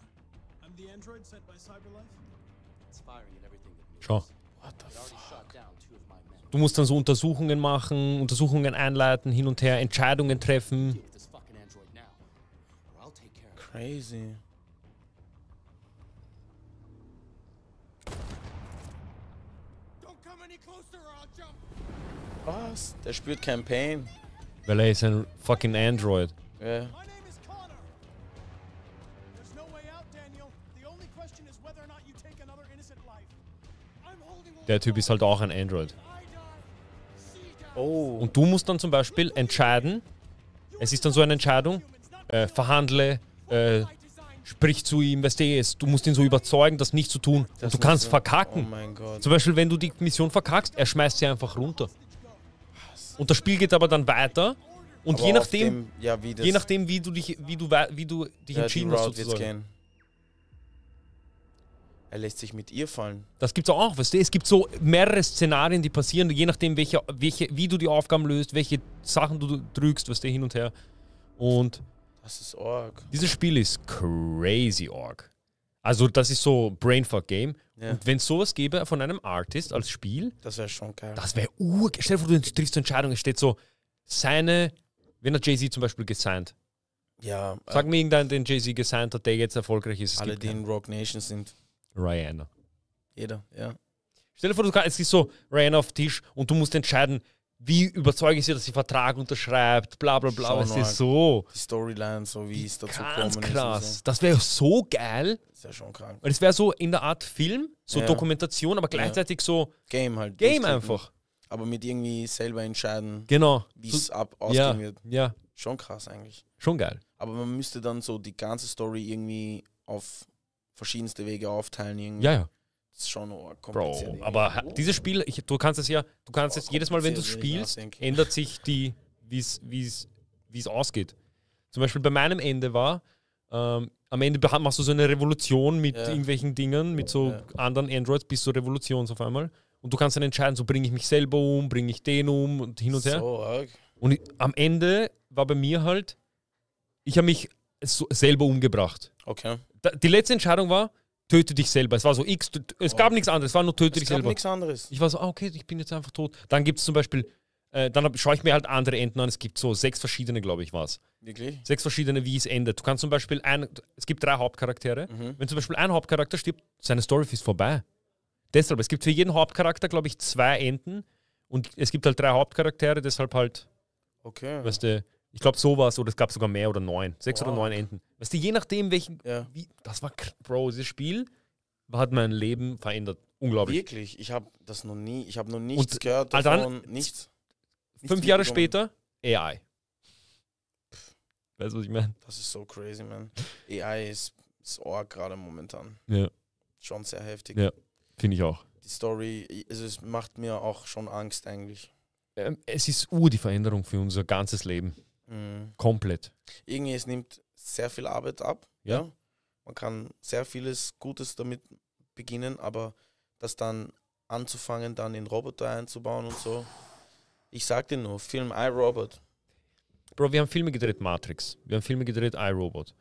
the android sent by Cyberlife? It's firing at everything that moves. What the fuck? Du musst dann so Untersuchungen machen, Untersuchungen einleiten, hin und her, Entscheidungen treffen. Crazy. Was? Der spürt kein Pain. Weil er ist ein fucking Android. Ja. Yeah. Der Typ ist halt auch ein Android. Oh. Und du musst dann zum Beispiel entscheiden, es ist dann so eine Entscheidung, äh, verhandle, äh, sprich zu ihm, weißt du, du musst ihn so überzeugen, das nicht zu tun. Das du kannst man, verkacken. Oh zum Beispiel, wenn du die Mission verkackst, er schmeißt sie einfach runter. Und das Spiel geht aber dann weiter. Und aber je nachdem, dem, ja, je nachdem, wie du dich, wie du, wie du dich ja, entschieden hast, sozusagen. Er lässt sich mit ihr fallen. Das gibt's auch, weißt du? Es gibt so mehrere Szenarien, die passieren, je nachdem, welche, welche, wie du die Aufgaben löst, welche Sachen du drückst, was weißt du, hin und her. Und. Das ist org. Dieses Spiel ist crazy org. Also, das ist so Brainfuck-Game. Ja. Und wenn es sowas gäbe von einem Artist als Spiel. Das wäre schon geil. Das wäre ur. Stell dir vor, du triffst eine Entscheidung, es steht so, seine. Wenn er Jay-Z zum Beispiel gesigned. Ja. Sag äh, mir irgendeinen, den Jay-Z gesigned hat, der jetzt erfolgreich ist. Es alle, die in Rock Nation sind. Rihanna. Jeder, ja. Stell dir vor, du kannst, es ist so Rihanna auf Tisch und du musst entscheiden, wie überzeuge ich sie, dass sie Vertrag unterschreibt, bla bla bla. Schon ist so. Die Storyline, so wie es dazu kommt. ganz krass. ist. So. Das wäre so geil. Das ist ja schon krank. Weil es wäre so in der Art Film, so ja. Dokumentation, aber gleichzeitig ja. so Game halt. Game einfach. Aber mit irgendwie selber entscheiden, genau. wie es ab ausgehen ja. wird. Ja. Schon krass eigentlich. Schon geil. Aber man müsste dann so die ganze Story irgendwie auf verschiedenste Wege aufteilen. Irgendwie. Ja, ja. Das ist schon oh, kompliziert. Bro, aber oh. dieses Spiel, ich, du kannst es ja, du kannst es oh, jedes Mal, wenn du es spielst, ändert sich die, wie es ausgeht. Zum Beispiel bei meinem Ende war, ähm, am Ende machst du so eine Revolution mit ja. irgendwelchen Dingen, mit so ja. anderen Androids, bis zur Revolution auf einmal. Und du kannst dann entscheiden, so bringe ich mich selber um, bringe ich den um und hin und so her. Arg. Und ich, am Ende war bei mir halt, ich habe mich so selber umgebracht. Okay die letzte Entscheidung war, töte dich selber. Es war so X, es gab oh. nichts anderes, es war nur töte es dich selber. Es gab nichts anderes. Ich war so, ah, okay, ich bin jetzt einfach tot. Dann gibt es zum Beispiel, äh, dann schaue ich mir halt andere Enden an. Es gibt so sechs verschiedene, glaube ich, war es. Wirklich? Sechs verschiedene, wie es endet. Du kannst zum Beispiel, ein, es gibt drei Hauptcharaktere. Mhm. Wenn zum Beispiel ein Hauptcharakter stirbt, seine Story ist vorbei. Deshalb, es gibt für jeden Hauptcharakter, glaube ich, zwei Enden. Und es gibt halt drei Hauptcharaktere, deshalb halt, okay. weißt du, ich glaube, so war es, oder es gab sogar mehr oder neun. Sechs wow. oder neun Enden. Weißt du, je nachdem, welchen. Ja. Wie, das war. Bro, dieses Spiel hat mein Leben verändert. Unglaublich. Wirklich? Ich habe das noch nie. Ich habe noch nichts Und, gehört. Davon, also dann, nichts. Fünf Jahre später, AI. Weißt du, was ich meine? Das ist so crazy, man. AI ist, ist Org gerade momentan. Ja. Schon sehr heftig. Ja, finde ich auch. Die Story, also es macht mir auch schon Angst eigentlich. Ähm, es ist Ur die Veränderung für unser ganzes Leben. Mhm. Komplett. Irgendwie, es nimmt sehr viel Arbeit ab. Ja. ja. Man kann sehr vieles Gutes damit beginnen, aber das dann anzufangen, dann in Roboter einzubauen und so. Ich sag dir nur, Film iRobot. Bro, wir haben Filme gedreht, Matrix. Wir haben Filme gedreht, iRobot.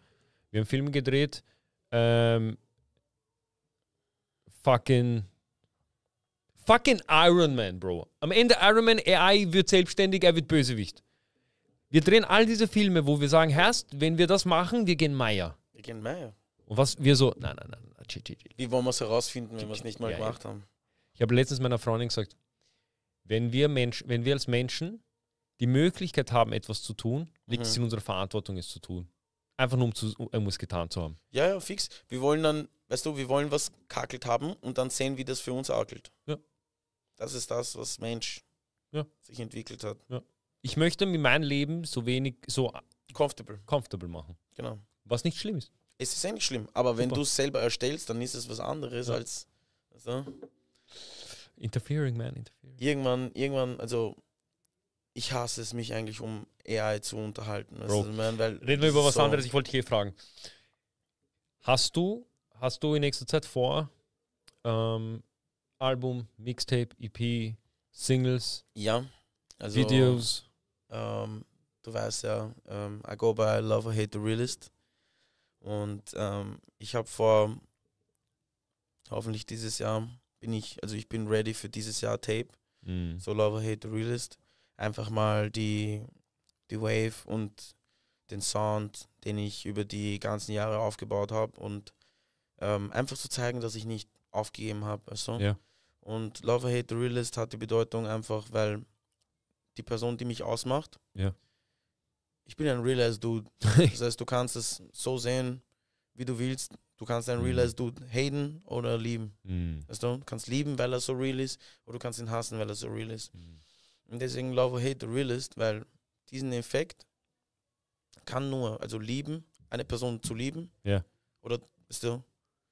Wir haben Filme gedreht, ähm, fucking fucking Iron Man, Bro. Am Ende Iron Man, AI wird selbstständig, er wird Bösewicht. Wir drehen all diese Filme, wo wir sagen, Herrst, wenn wir das machen, wir gehen Meier. Wir gehen Meier. Und was wir so, nein, nein, nein, nein. Tsch, Wie wollen wir es herausfinden, wenn wir es nicht mal ja, gemacht ja. haben? Ich habe letztens meiner Freundin gesagt, wenn wir, Mensch, wenn wir als Menschen die Möglichkeit haben, etwas zu tun, liegt mhm. es in unserer Verantwortung, es zu tun. Einfach nur, um, zu, um es getan zu haben. Ja, ja, fix. Wir wollen dann, weißt du, wir wollen was kakelt haben und dann sehen, wie das für uns arkelt. Ja. Das ist das, was Mensch ja. sich entwickelt hat. Ja ich möchte mir mein Leben so wenig, so comfortable, comfortable machen. Genau. Was nicht schlimm ist. Es ist eigentlich schlimm, aber Super. wenn du es selber erstellst, dann ist es was anderes ja. als. Also. Interfering, man, interfering. Irgendwann, irgendwann, also ich hasse es, mich eigentlich um AI zu unterhalten. Bro. Also, man, Reden wir über so was anderes, ich wollte dich eh fragen. Hast du, hast du in nächster Zeit vor, ähm, Album, Mixtape, EP, Singles, ja, also Videos? Ähm, du weißt ja, ähm, I go by Love or Hate the Realist. Und ähm, ich habe vor, hoffentlich dieses Jahr, bin ich, also ich bin ready für dieses Jahr Tape. Mm. So Love or Hate the Realist. Einfach mal die, die Wave und den Sound, den ich über die ganzen Jahre aufgebaut habe und ähm, einfach zu zeigen, dass ich nicht aufgegeben habe. Also. Ja. Und Love or Hate the Realist hat die Bedeutung einfach, weil die Person, die mich ausmacht. Ja. Ich bin ein real Dude. das heißt, du kannst es so sehen, wie du willst. Du kannst ein mhm. real Dude haten oder lieben. Mhm. Weißt du? du kannst lieben, weil er so real ist, oder du kannst ihn hassen, weil er so real ist. Mhm. Und deswegen Love or Hate the Realist, weil diesen Effekt kann nur, also lieben, eine Person zu lieben. Ja. Oder, weißt du,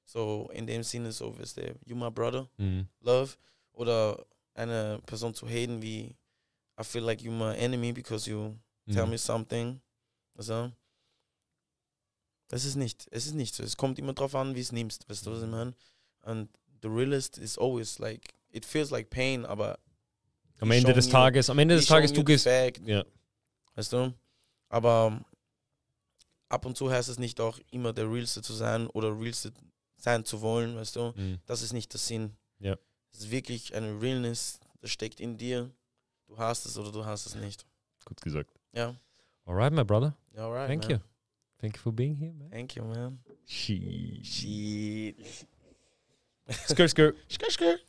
so in dem Sinne, so, weißt du, you my brother, mhm. love. Oder eine Person zu haten wie I feel like you're my enemy because you mhm. tell me something. Also, das ist nicht, es ist nicht so. Es kommt immer drauf an, wie es nimmst. Weißt du, was ich mhm. meine? And the realest is always like, it feels like pain, aber. Am Ende des Tages, am Ende des Tages, du gehst. Ja. Weißt du? Aber ab und zu heißt es nicht auch immer der Realste zu sein oder Realste sein zu wollen, weißt du? Mhm. Das ist nicht der Sinn. Ja. Es ist wirklich eine Realness, das steckt in dir du hast es oder du hast es nicht. Gut gesagt. Ja. Alright, my brother. Yeah, alright. Thank man. you. Thank you for being here, man. Thank you, man. Sheet. Sheet. skirt, skirt. skirt, skirt.